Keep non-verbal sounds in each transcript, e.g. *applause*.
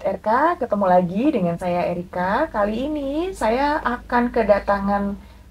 Sobat RK, ketemu lagi dengan saya Erika. Kali ini saya akan kedatangan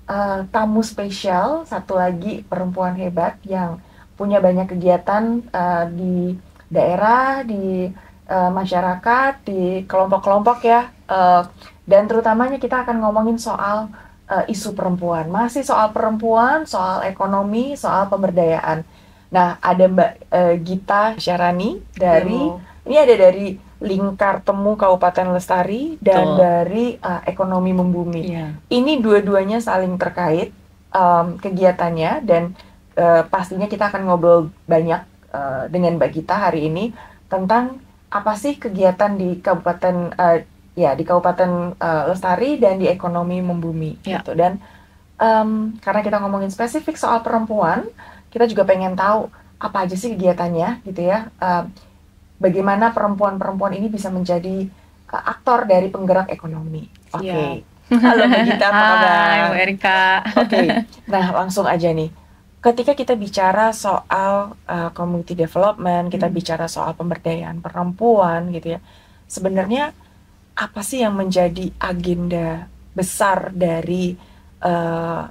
uh, tamu spesial, satu lagi perempuan hebat yang punya banyak kegiatan uh, di daerah, di uh, masyarakat, di kelompok-kelompok ya. Uh, dan terutamanya kita akan ngomongin soal uh, isu perempuan. Masih soal perempuan, soal ekonomi, soal pemberdayaan. Nah, ada Mbak uh, Gita Syarani dari Halo. ini ada dari Lingkar Temu Kabupaten Lestari dan Tuh. dari uh, ekonomi membumi. Yeah. Ini dua-duanya saling terkait um, kegiatannya dan uh, pastinya kita akan ngobrol banyak uh, dengan Mbak Gita hari ini tentang apa sih kegiatan di Kabupaten uh, ya di Kabupaten uh, Lestari dan di ekonomi membumi yeah. gitu dan um, karena kita ngomongin spesifik soal perempuan kita juga pengen tahu apa aja sih kegiatannya gitu ya. Uh, bagaimana perempuan-perempuan ini bisa menjadi e, aktor dari penggerak ekonomi. Oke. Okay. Iya. Yeah. Halo Gita, apa kabar? Hai, Erika. Oke. Okay. Nah, langsung aja nih. Ketika kita bicara soal uh, community development, kita hmm. bicara soal pemberdayaan perempuan gitu ya. Sebenarnya apa sih yang menjadi agenda besar dari uh,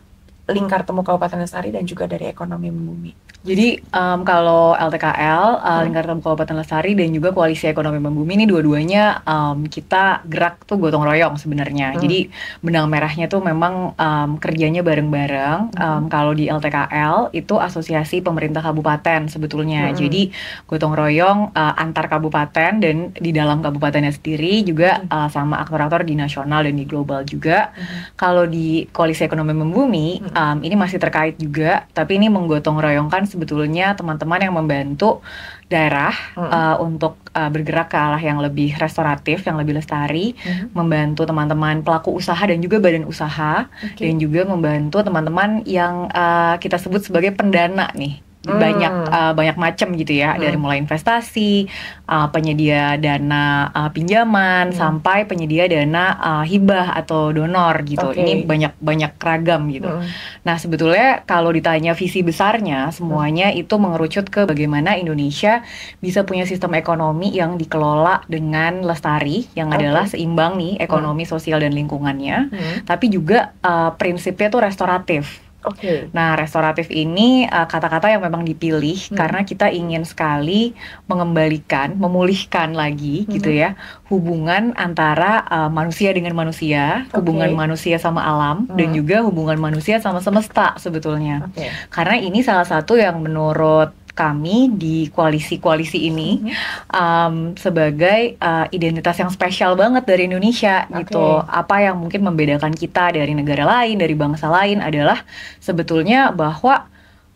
lingkar temu Kabupaten Lestari dan juga dari ekonomi membumi? Jadi um, kalau LTKL, uh, eh, hmm. Lingkaran Kabupaten Lestari dan juga Koalisi Ekonomi Membumi ini dua-duanya um, kita gerak tuh gotong royong sebenarnya. Hmm. Jadi benang merahnya tuh memang um, kerjanya bareng-bareng. Hmm. Um, kalau di LTKL itu asosiasi pemerintah kabupaten sebetulnya. Hmm. Jadi gotong royong uh, antar kabupaten dan di dalam kabupatennya sendiri juga hmm. uh, sama aktor-aktor di nasional dan di global juga. Hmm. Kalau di Koalisi Ekonomi Membumi hmm. um, ini masih terkait juga, tapi ini menggotong royongkan sebetulnya teman-teman yang membantu daerah hmm. uh, untuk uh, bergerak ke arah yang lebih restoratif, yang lebih lestari, hmm. membantu teman-teman pelaku usaha dan juga badan usaha okay. dan juga membantu teman-teman yang uh, kita sebut sebagai pendana nih hmm. Eh, banyak uh, banyak macam gitu ya hmm. dari mulai investasi uh, penyedia dana uh, pinjaman hmm. sampai penyedia dana uh, hibah atau donor gitu okay. ini banyak banyak ragam gitu hmm. nah sebetulnya kalau ditanya visi besarnya semuanya hmm. itu mengerucut ke bagaimana Indonesia bisa punya sistem ekonomi yang dikelola dengan lestari yang okay. adalah seimbang nih ekonomi hmm. sosial dan lingkungannya hmm. tapi juga uh, prinsipnya tuh restoratif Oke. Okay. Nah, restoratif ini eh, kata-kata uh, yang memang dipilih hmm. karena kita ingin sekali mengembalikan, memulihkan lagi hmm. gitu ya, hubungan antara uh, manusia dengan manusia, okay. hubungan manusia sama alam hmm. dan juga hubungan manusia sama semesta sebetulnya. Okay. Karena ini salah satu yang menurut kami di koalisi-koalisi ini mm-hmm. um, sebagai uh, identitas yang spesial banget dari Indonesia okay. gitu. Apa yang mungkin membedakan kita dari negara lain, dari bangsa lain adalah sebetulnya bahwa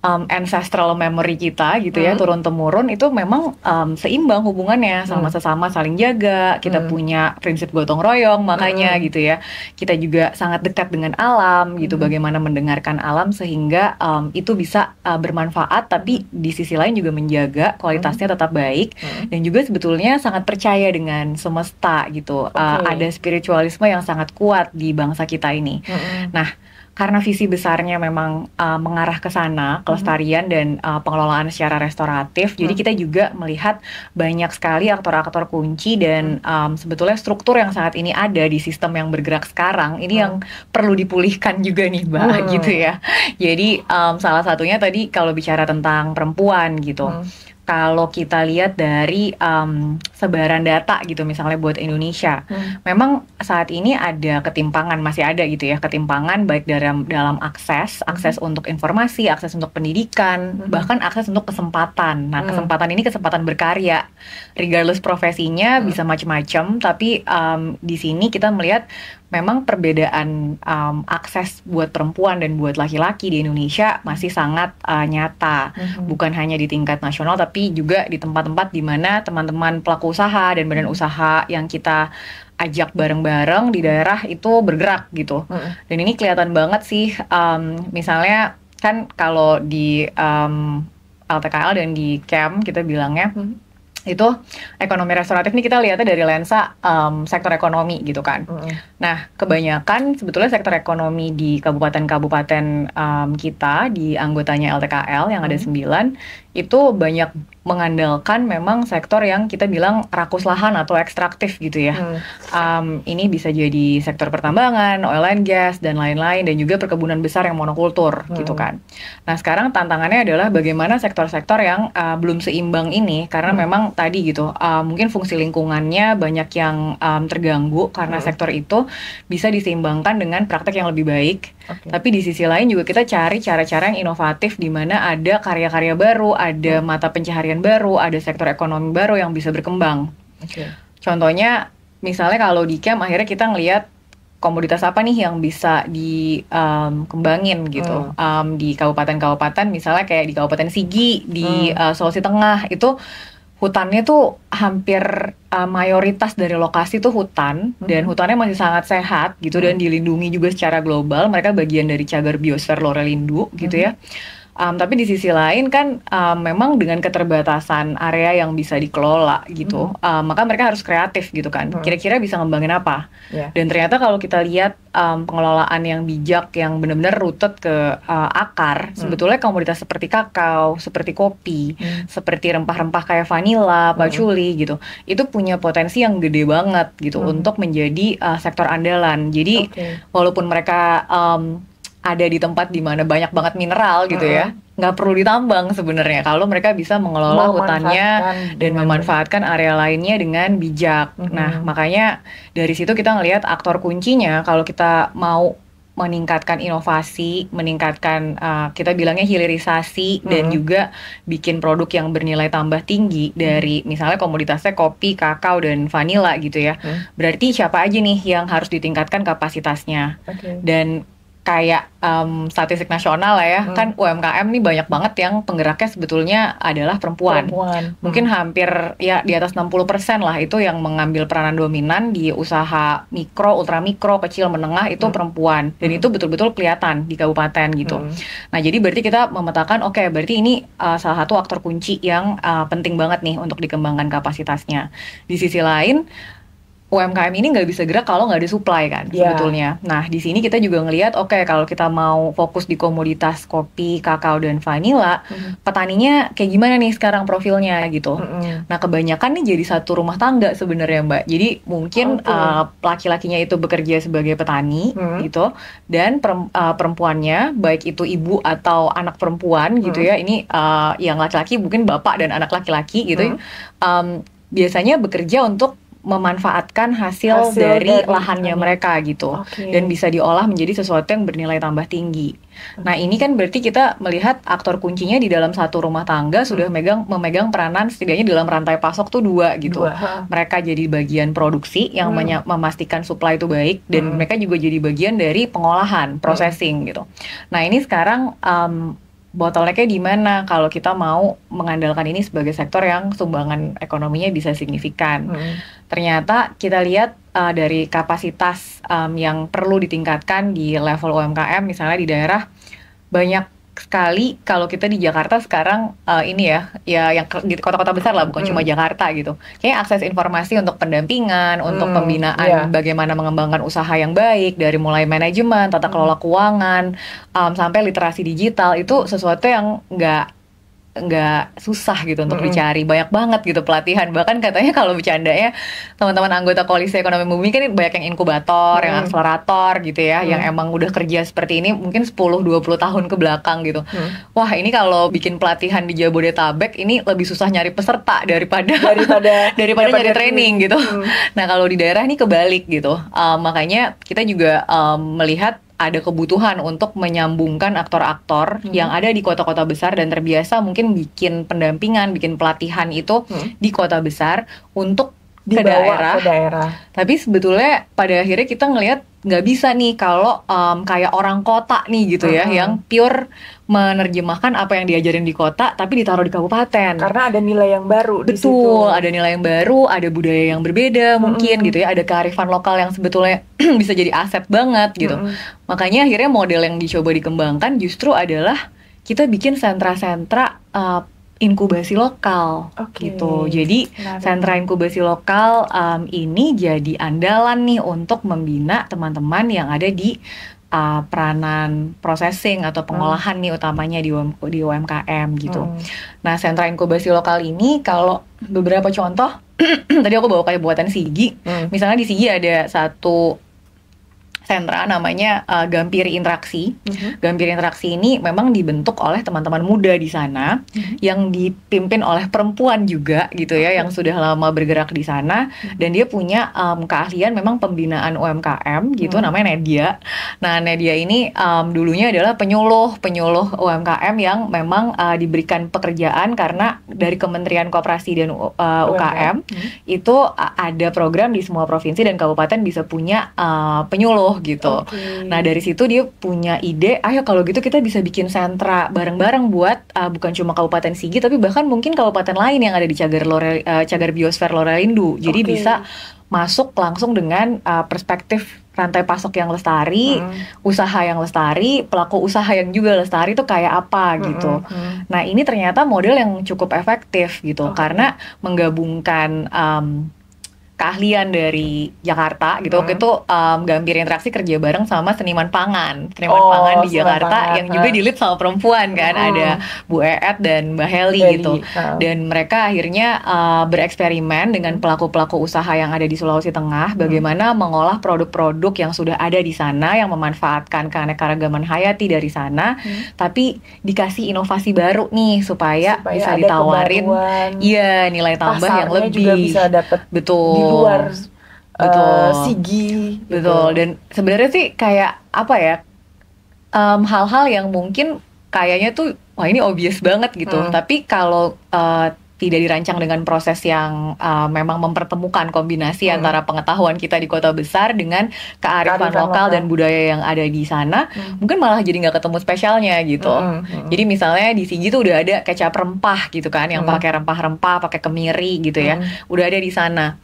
um, ancestral memory kita gitu ya hmm. turun temurun itu memang um, seimbang hubungannya sama hmm. sesama saling jaga kita hmm. punya prinsip gotong royong makanya hmm. gitu ya kita juga sangat dekat dengan alam gitu hmm. bagaimana mendengarkan alam sehingga um, itu bisa uh, bermanfaat tapi di sisi lain juga menjaga kualitasnya hmm. tetap baik hmm. dan juga sebetulnya sangat percaya dengan semesta gitu okay. uh, ada spiritualisme yang sangat kuat di bangsa kita ini hmm. nah karena visi besarnya memang uh, mengarah ke sana mhm. kelestarian hmm. dan uh, pengelolaan secara restoratif. Hmm. Jadi mhm. kita juga melihat banyak sekali aktor-aktor kunci dan hmm. um, sebetulnya struktur yang saat ini ada di sistem yang bergerak sekarang ini hmm. yang mhm. perlu dipulihkan juga nih, Mbak, hmm. gitu ya. Jadi um, salah satunya tadi kalau bicara tentang perempuan gitu. Hmm kalau kita lihat dari um, sebaran data gitu misalnya buat Indonesia, hmm. memang saat ini ada ketimpangan masih ada gitu ya ketimpangan baik dalam dalam akses hmm. akses hmm. untuk informasi, akses untuk pendidikan, hmm. bahkan akses untuk kesempatan. Nah hmm. kesempatan ini kesempatan berkarya, regardless profesinya hmm. bisa macam-macam. Tapi um, di sini kita melihat memang perbedaan um, akses buat perempuan dan buat laki-laki di Indonesia masih hmm. sangat uh, nyata, mm-hmm. bukan hanya di tingkat nasional tapi juga di tempat-tempat di mana teman-teman pelaku usaha dan badan hmm. usaha yang kita ajak bareng-bareng di hmm. daerah itu bergerak gitu. Mm-hmm. Dan ini kelihatan banget sih, um, misalnya kan kalau di um, LTKL dan di camp e kita bilangnya. Mm-hmm itu ekonomi restoratif nih kita lihatnya dari lensa um, sektor ekonomi gitu kan. Mm. Nah kebanyakan sebetulnya sektor ekonomi di kabupaten-kabupaten um, kita di anggotanya LTKL yang mm. ada sembilan itu banyak mengandalkan memang sektor yang kita bilang rakus lahan atau ekstraktif gitu ya. Hmm. Um, ini bisa jadi sektor pertambangan, oil and gas dan lain-lain dan juga perkebunan besar yang monokultur gitu hmm. gitu kan. Nah sekarang tantangannya adalah bagaimana sektor-sektor yang uh, belum seimbang ini karena hmm. memang tadi gitu uh, mungkin fungsi lingkungannya banyak yang um, terganggu karena hmm. sektor itu bisa diseimbangkan dengan praktek yang lebih baik. Okay. Tapi di sisi lain juga kita cari cara-cara yang inovatif di mana ada karya-karya baru ada hmm. mata pencaharian baru, ada sektor ekonomi baru yang bisa berkembang. Okay. Contohnya, misalnya kalau di camp akhirnya kita ngelihat komoditas apa nih yang bisa dikembangin um, gitu hmm. um, di kabupaten-kabupaten misalnya kayak di kabupaten Sigi di hmm. uh, Sulawesi Tengah itu hutannya tuh hampir uh, mayoritas dari lokasi tuh hutan hmm. dan hutannya masih sangat sehat gitu hmm. dan dilindungi juga secara global mereka bagian dari cagar biosfer Lorelindu gitu ya. hmm. ya Um, tapi di sisi lain kan um, memang dengan keterbatasan area yang bisa dikelola gitu, mm. um, maka mereka harus kreatif gitu kan. Mm-hmm. Kira-kira mm. bisa ngembangin apa? Yeah. Dan ternyata kalau kita lihat um, pengelolaan yang bijak, yang benar-benar rutet ke uh, akar, mm. sebetulnya komoditas seperti kakao, seperti kopi, mm. seperti rempah-rempah kayak vanila, patchouli mm. gitu, itu punya potensi yang gede banget gitu mm. untuk menjadi uh, sektor andalan. Jadi okay. walaupun mereka um, ada di tempat di mana banyak banget mineral gitu mm -hmm. ya nggak perlu ditambang sebenarnya kalau mereka bisa mengelola hutannya dan memanfaatkan area lainnya dengan bijak. Mm -hmm. Nah makanya dari situ kita ngelihat aktor kuncinya kalau kita mau meningkatkan inovasi, meningkatkan uh, kita bilangnya hilirisasi mm -hmm. dan juga bikin produk yang bernilai tambah tinggi mm -hmm. dari misalnya komoditasnya kopi, kakao dan vanila gitu ya. Mm -hmm. Berarti siapa aja nih yang harus ditingkatkan kapasitasnya? Okay. Dan kayak um, statistik nasional lah ya hmm. kan UMKM nih banyak banget yang penggeraknya sebetulnya adalah perempuan. perempuan. Mungkin hmm. hampir ya di atas 60% lah itu yang mengambil peranan dominan di usaha mikro, ultra mikro kecil, menengah itu hmm. perempuan. Dan hmm. itu betul-betul kelihatan di kabupaten gitu. Hmm. Nah, jadi berarti kita memetakan oke, okay, berarti ini uh, salah satu aktor kunci yang uh, penting banget nih untuk dikembangkan kapasitasnya. Di sisi lain UMKM ini nggak bisa gerak kalau nggak ada supply kan yeah. sebetulnya. Nah di sini kita juga ngelihat oke okay, kalau kita mau fokus di komoditas kopi, kakao dan vanila, mm-hmm. petaninya kayak gimana nih sekarang profilnya gitu. Mm-hmm. Nah kebanyakan nih jadi satu rumah tangga sebenarnya mbak. Jadi mungkin okay. uh, eh, laki-lakinya itu bekerja sebagai petani mm-hmm. gitu dan eh, perempuannya baik itu ibu atau anak perempuan gitu mm-hmm. gitu ya. Ini uh, yang laki-laki mungkin bapak dan anak laki-laki gitu. Ya, mm-hmm. Um, biasanya bekerja untuk memanfaatkan hasil, hasil dari, dari lahannya mereka gitu okay. dan bisa diolah menjadi sesuatu yang bernilai tambah tinggi. Nah ini kan berarti kita melihat aktor kuncinya di dalam satu rumah tangga sudah hmm. megang memegang peranan setidaknya dalam rantai pasok tuh dua gitu. Dua. Mereka jadi bagian produksi yang hmm. memastikan supply itu baik dan hmm. mereka juga jadi bagian dari pengolahan hmm. processing hmm. gitu. Nah ini sekarang um, bottlenecknya di mana kalau kita mau mengandalkan ini sebagai sektor yang sumbangan ekonominya bisa signifikan. Hmm. Ternyata kita lihat uh, dari kapasitas um, yang perlu ditingkatkan di level UMKM misalnya di daerah banyak sekali kalau kita di Jakarta sekarang uh, ini ya ya yang di kota-kota besar lah bukan hmm. cuma Jakarta gitu kayak akses informasi untuk pendampingan untuk hmm, pembinaan yeah. bagaimana mengembangkan usaha yang baik dari mulai manajemen tata hmm. kelola keuangan um, sampai literasi digital itu sesuatu yang nggak nggak susah gitu untuk mm -hmm. dicari banyak banget gitu pelatihan bahkan katanya kalau bercanda ya teman-teman anggota koalisi ekonomi bumi kan banyak yang inkubator mm -hmm. yang akselerator gitu ya mm -hmm. yang emang udah kerja seperti ini mungkin 10-20 tahun ke belakang gitu mm -hmm. wah ini kalau bikin pelatihan di Jabodetabek ini lebih susah nyari peserta daripada *laughs* *laughs* daripada daripada nyari training gitu mm -hmm. nah kalau di daerah ini kebalik gitu um, makanya kita juga um, melihat ada kebutuhan untuk menyambungkan aktor-aktor hmm. yang ada di kota-kota besar dan terbiasa mungkin bikin pendampingan, bikin pelatihan itu hmm. di kota besar untuk ke daerah. ke daerah. Tapi sebetulnya pada akhirnya kita ngelihat nggak bisa nih kalau um, kayak orang kota nih gitu ya, uh -huh. yang pure menerjemahkan apa yang diajarin di kota tapi ditaruh di kabupaten. Karena ada nilai yang baru. Betul, di situ. ada nilai yang baru, ada budaya yang berbeda mungkin gitu ya, ada kearifan lokal yang sebetulnya *clears throat* bisa jadi aset banget gitu. Uh Makanya akhirnya model yang dicoba dikembangkan justru adalah kita bikin sentra-sentra uh, inkubasi lokal okay. gitu. Jadi Menarik. sentra inkubasi lokal um, ini jadi andalan nih untuk membina teman-teman yang ada di uh, peranan processing atau pengolahan hmm. nih utamanya di UM, di UMKM gitu. Hmm. Nah, sentra inkubasi lokal ini kalau beberapa contoh *clears throat* tadi aku bawa kayak buatan Sigi. Hmm. Misalnya di Sigi ada satu sentra namanya uh, Gampiri Interaksi. Uh-huh. Gampiri Interaksi ini memang dibentuk oleh teman-teman muda di sana uh-huh. yang dipimpin oleh perempuan juga gitu ya uh-huh. yang sudah lama bergerak di sana uh-huh. dan dia punya um, keahlian memang pembinaan UMKM gitu uh-huh. namanya Nedia. Nah, Nedia ini um, dulunya adalah penyuluh penyuluh UMKM yang memang uh, diberikan pekerjaan karena dari Kementerian Koperasi dan uh, eh, UKM uh-huh. itu uh, ada program di semua provinsi dan kabupaten bisa punya uh, penyuluh gitu. Okay. Nah dari situ dia punya ide, ayo kalau gitu kita bisa bikin sentra bareng-bareng buat uh, bukan cuma Kabupaten Sigi tapi bahkan mungkin kabupaten lain yang ada di Cagar Lore, uh, Cagar Biosfer Lorelindu. Jadi okay. bisa masuk langsung dengan uh, perspektif rantai pasok yang lestari, hmm. usaha yang lestari, pelaku usaha yang juga lestari itu kayak apa gitu. hmm, gitu. Hmm. Nah ini ternyata model yang cukup efektif gitu oh. karena menggabungkan um, keahlian dari Jakarta gitu. Hmm. Waktu itu um, Gambir Interaksi kerja bareng sama seniman pangan, seniman oh, pangan di Jakarta pangan. yang juga dilit sama perempuan kan. Hmm. Ada Bu Eet dan Mbak Heli Jadi, gitu. Hmm. Dan mereka akhirnya uh, bereksperimen dengan pelaku-pelaku usaha yang ada di Sulawesi Tengah hmm. bagaimana mengolah produk-produk yang sudah ada di sana yang memanfaatkan keanekaragaman hayati dari sana hmm. tapi dikasih inovasi baru nih supaya, supaya bisa ditawarin iya nilai tambah yang lebih juga bisa dapet betul luar eh, betul. Uh, sigi betul gitu. dan sebenarnya sih kayak apa ya hal-hal um, yang mungkin kayaknya tuh wah ini obvious banget gitu hmm. tapi kalau uh, tidak dirancang dengan proses yang uh, memang mempertemukan kombinasi hmm. antara pengetahuan kita di kota besar dengan kearifan, kearifan lokal, lokal dan budaya yang ada di sana, hmm. mungkin malah jadi nggak ketemu spesialnya gitu. Hmm. Hmm. hmm. Jadi misalnya di Sigi tuh udah ada kecap rempah gitu kan, yang hmm. pakai rempah-rempah, pakai kemiri gitu ya, hmm. udah ada di sana.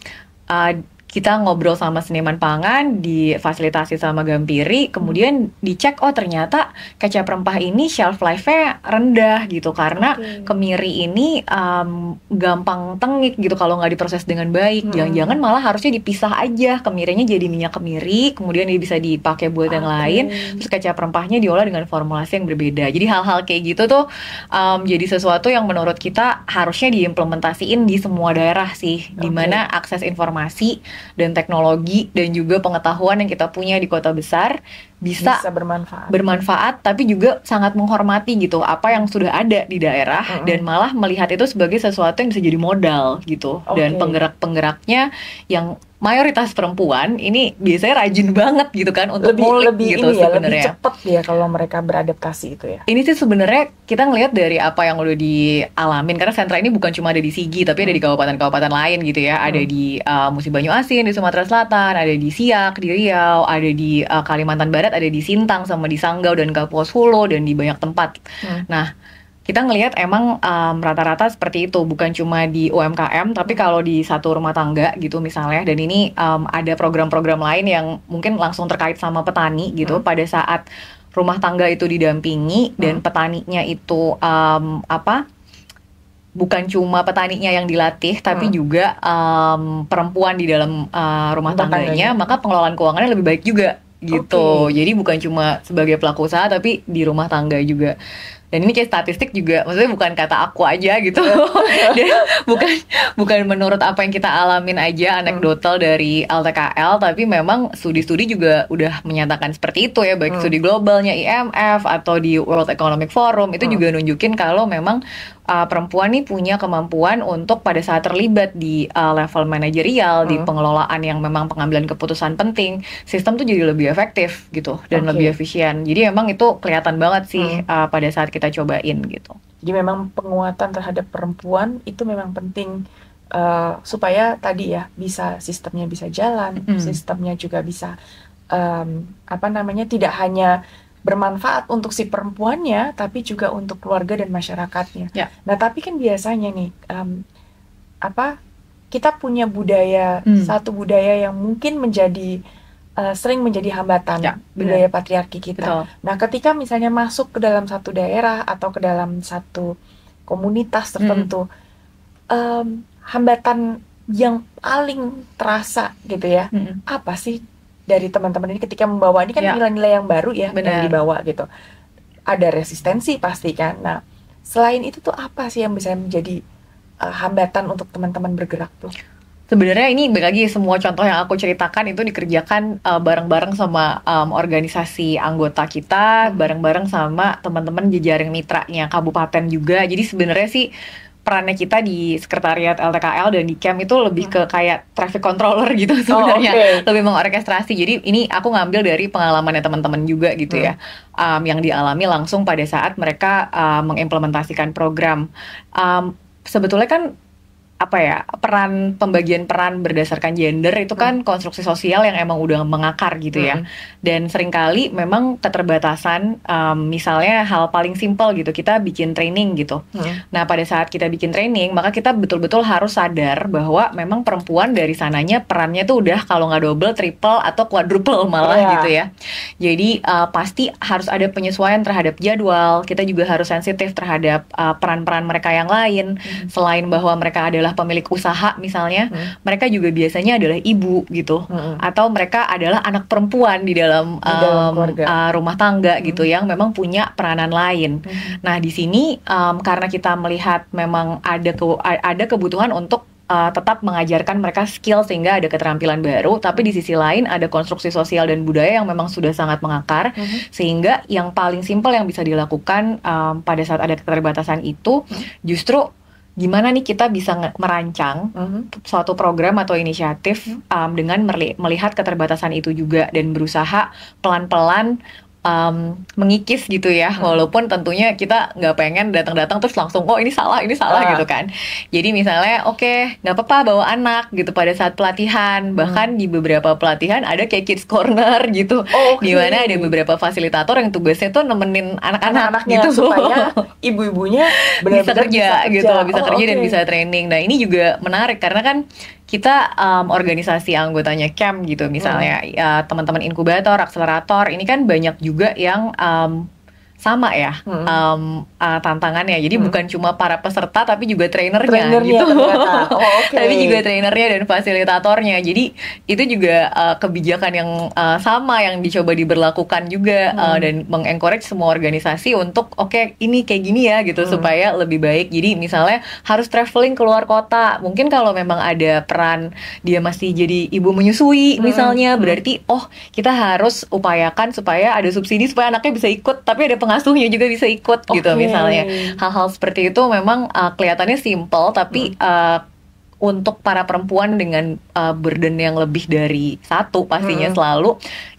uh, kita ngobrol sama seniman pangan, difasilitasi sama Gampiri, kemudian hmm. dicek oh ternyata kaca rempah ini shelf life-nya rendah gitu karena okay. kemiri ini um, gampang tengik gitu kalau nggak diproses dengan baik. Hmm. Jangan-jangan malah harusnya dipisah aja kemirinya jadi minyak kemiri, kemudian dia bisa dipakai buat okay. yang lain. Terus kaca rempahnya diolah dengan formulasi yang berbeda. Jadi hal-hal kayak gitu tuh um, jadi sesuatu yang menurut kita harusnya diimplementasiin di semua daerah sih, okay. dimana akses informasi dan teknologi dan juga pengetahuan yang kita punya di kota besar bisa, bisa bermanfaat. bermanfaat tapi juga sangat menghormati gitu apa yang sudah ada di daerah mm -hmm. dan malah melihat itu sebagai sesuatu yang bisa jadi modal gitu okay. dan penggerak-penggeraknya yang mayoritas perempuan ini biasanya rajin banget gitu kan untuk lebih, mulik lebih gitu ini ya, sebenarnya. Lebih cepet ya kalau mereka beradaptasi itu ya. Ini sih sebenarnya kita ngelihat dari apa yang udah dialamin karena sentra ini bukan cuma ada di Sigi tapi ada di hmm. kabupaten-kabupaten lain gitu ya. Ada hmm. di uh, Musi Banyu Asin di Sumatera Selatan, ada di Siak, di Riau, ada di uh, Kalimantan Barat, ada di Sintang sama di Sanggau dan Kapuas Hulu dan di banyak tempat. Hmm. Nah, kita ngelihat emang um, rata-rata um, seperti itu bukan cuma di UMKM tapi kalau di satu rumah tangga gitu misalnya dan ini um, ada program-program lain yang mungkin langsung terkait sama petani gitu hmm. pada saat rumah tangga itu didampingi hmm. dan petaninya itu um, apa bukan cuma petaninya yang dilatih tapi hmm. juga um, perempuan di dalam uh, rumah tangganya maka pengelolaan keuangannya lebih baik juga gitu okay. jadi bukan cuma sebagai pelaku usaha tapi di rumah tangga juga dan ini kayak statistik juga maksudnya bukan kata aku aja gitu iya. *laughs* dan bukan bukan menurut apa yang kita alamin aja hmm. anekdotal hmm. dari LTKL tapi memang studi-studi juga udah menyatakan seperti itu ya baik hmm. studi globalnya IMF atau di World Economic Forum itu hmm. juga nunjukin kalau memang uh, perempuan nih punya kemampuan untuk pada saat terlibat di uh, level manajerial, hmm. di pengelolaan yang memang pengambilan keputusan penting, sistem tuh jadi lebih efektif gitu dan okay. lebih efisien. Jadi memang itu kelihatan banget sih hmm. uh, pada saat kita cobain gitu. Jadi memang penguatan terhadap perempuan itu memang penting uh, supaya tadi ya bisa sistemnya bisa jalan, hmm. sistemnya juga bisa um, apa namanya tidak hanya bermanfaat untuk si perempuannya, tapi juga untuk keluarga dan masyarakatnya. Ya. Nah, tapi kan biasanya nih, um, apa kita punya budaya hmm. satu budaya yang mungkin menjadi uh, sering menjadi hambatan ya, budaya patriarki kita. Betul. Nah, ketika misalnya masuk ke dalam satu daerah atau ke dalam satu komunitas tertentu, hmm. um, hambatan yang paling terasa gitu ya, hmm. apa sih dari teman-teman ini ketika membawa ini kan nilai ya. nilai-nilai yang baru ya Bener. yang dibawa gitu ada resistensi pasti kan nah selain itu tuh apa sih yang bisa menjadi uh, hambatan untuk teman-teman bergerak tuh Sebenarnya ini balik lagi semua contoh yang aku ceritakan itu dikerjakan eh, bareng-bareng uh, sama um, organisasi anggota kita, hmm. bareng-bareng sama teman-teman jejaring mitranya kabupaten juga. Jadi sebenarnya sih perannya kita di sekretariat LTKL dan di camp itu lebih hmm. ke kayak traffic controller *laughs* gitu oh, sebenarnya oh, okay. lebih mengorkestrasi jadi ini aku ngambil dari pengalamannya teman-teman juga gitu ya, hmm. ya um, yang dialami langsung pada saat mereka uh, mengimplementasikan program um, sebetulnya kan apa ya peran pembagian peran berdasarkan gender itu kan hmm. konstruksi sosial yang emang udah mengakar gitu ya hmm. dan seringkali memang keterbatasan um, misalnya hal paling simpel gitu kita bikin training gitu hmm. nah pada saat kita bikin training maka kita betul-betul harus sadar bahwa memang perempuan dari sananya perannya tuh udah kalau nggak double triple atau quadruple malah yeah. gitu ya jadi uh, pasti harus ada penyesuaian terhadap jadwal kita juga harus sensitif terhadap peran-peran uh, mereka yang lain hmm. selain bahwa mereka adalah adalah pemilik usaha misalnya, hmm. mereka juga biasanya adalah ibu gitu, hmm. atau mereka adalah anak perempuan di dalam, di dalam um, uh, rumah tangga hmm. gitu yang memang punya peranan lain. Hmm. Nah di sini um, karena kita melihat memang ada ke, ada kebutuhan untuk uh, tetap mengajarkan mereka skill sehingga ada keterampilan baru tapi di sisi lain ada konstruksi sosial dan budaya yang memang sudah sangat mengakar mm -hmm. sehingga yang paling simpel yang bisa dilakukan um, pada saat ada keterbatasan itu hmm. justru gimana nih kita bisa merancang mm-hmm. suatu program atau inisiatif mm-hmm. um, dengan melihat keterbatasan itu juga dan berusaha pelan-pelan um, mengikis gitu ya hmm. walaupun tentunya kita nggak pengen datang-datang terus langsung oh ini salah ini salah ah. gitu kan jadi misalnya oke okay, nggak apa-apa bawa anak gitu pada saat pelatihan hmm. bahkan di beberapa pelatihan ada kayak kids corner *laughs* gitu oh, okay. di mana ada beberapa fasilitator yang tugasnya tuh nemenin anak-anak gitu supaya ibu-ibunya *laughs* bisa gitu kerja bisa kerja. gitu bisa oh, kerja okay. dan bisa training nah ini juga menarik karena kan kita um, organisasi anggotanya camp gitu misalnya hmm. uh, teman-teman inkubator, akselerator ini kan banyak juga yang um, sama ya hmm. um, uh, tantangannya. Jadi hmm. bukan cuma para peserta tapi juga trainernya, trainernya gitu. *laughs* Oh, okay. tapi juga trainernya dan fasilitatornya. Jadi itu juga uh, kebijakan yang uh, sama yang dicoba diberlakukan juga hmm. uh, dan mengencourage semua organisasi untuk oke okay, ini kayak gini ya gitu hmm. supaya lebih baik. Jadi misalnya harus traveling keluar kota. Mungkin kalau memang ada peran dia masih jadi ibu menyusui hmm. misalnya hmm. berarti oh kita harus upayakan supaya ada subsidi supaya anaknya bisa ikut tapi ada pengasuhnya juga bisa ikut okay. gitu misalnya hal-hal seperti itu memang uh, kelihatannya simple tapi hmm. uh, untuk para perempuan dengan uh, burden yang lebih dari satu pastinya hmm. selalu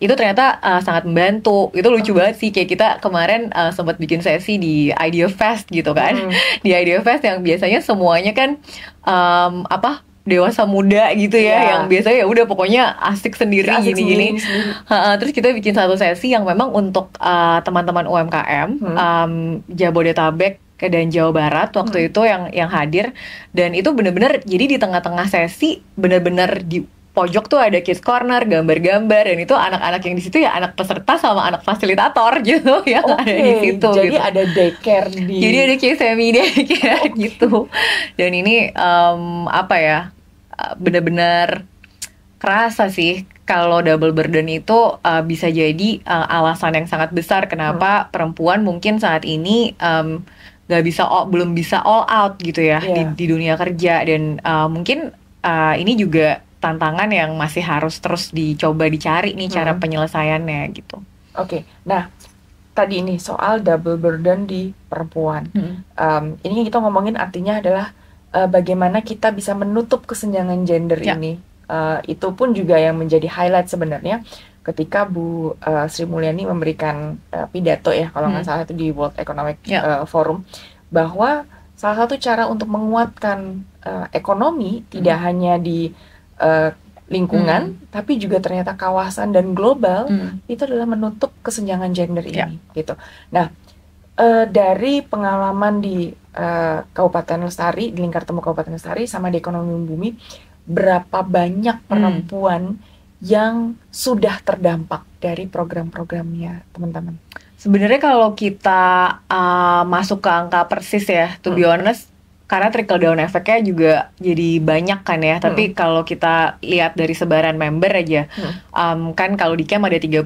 itu ternyata uh, sangat membantu itu lucu hmm. banget sih kayak kita kemarin uh, sempat bikin sesi di Idea Fest gitu kan hmm. *laughs* di Idea Fest yang biasanya semuanya kan um, apa dewasa muda gitu ya yeah. yang biasanya ya udah pokoknya asik sendiri iya, gini-gini. terus kita bikin satu sesi yang memang untuk teman eh, teman-teman UMKM hmm. um, Jabodetabek eh, dan Jawa Barat waktu hmm. itu yang yang hadir dan itu bener-bener jadi di tengah-tengah sesi bener-bener di pojok tuh ada kids corner, gambar-gambar dan itu anak-anak yang di situ ya anak peserta sama anak fasilitator *laughs* gitu ya okay. ada di situ. Jadi gitu. ada daycare di. Jadi ada kids semi daycare okay. *laughs* gitu. Dan ini um, apa ya? Eh, benar-benar kerasa sih kalau double burden itu uh, bisa jadi uh, alasan yang sangat besar kenapa hmm. perempuan mungkin saat ini um, gak bisa all, belum bisa all out gitu ya yeah. di, iya. di dunia kerja dan uh, mungkin uh, ini juga tantangan yang masih harus terus dicoba dicari nih hmm. cara penyelesaiannya gitu. Oke, okay. nah tadi ini soal double burden di perempuan. Hmm. Um, ini kita ngomongin artinya adalah Eh, bagaimana kita bisa menutup kesenjangan gender ya. ini. Uh, itu pun juga yang menjadi highlight sebenarnya ketika Bu uh, Sri Mulyani memberikan uh, pidato ya kalau nggak hmm. salah itu di World Economic ya. uh, Forum bahwa salah satu cara untuk menguatkan uh, ekonomi hmm. tidak hanya di uh, lingkungan hmm. tapi juga ternyata kawasan dan global hmm. itu adalah menutup kesenjangan gender ya. ini ya. gitu. Nah, uh, dari pengalaman di Eh, Kabupaten Lestari, di lingkar temu Kabupaten Lestari sama di ekonomi bumi berapa banyak hmm. perempuan hmm. yang sudah terdampak dari program-programnya teman-teman. Sebenarnya kalau kita uh, masuk ke angka persis ya, to be hmm. honest, karena trickle down efeknya juga jadi banyak kan ya. Tapi hmm. kalau kita lihat dari sebaran member aja, hmm. um, kan kalau di camp ada 35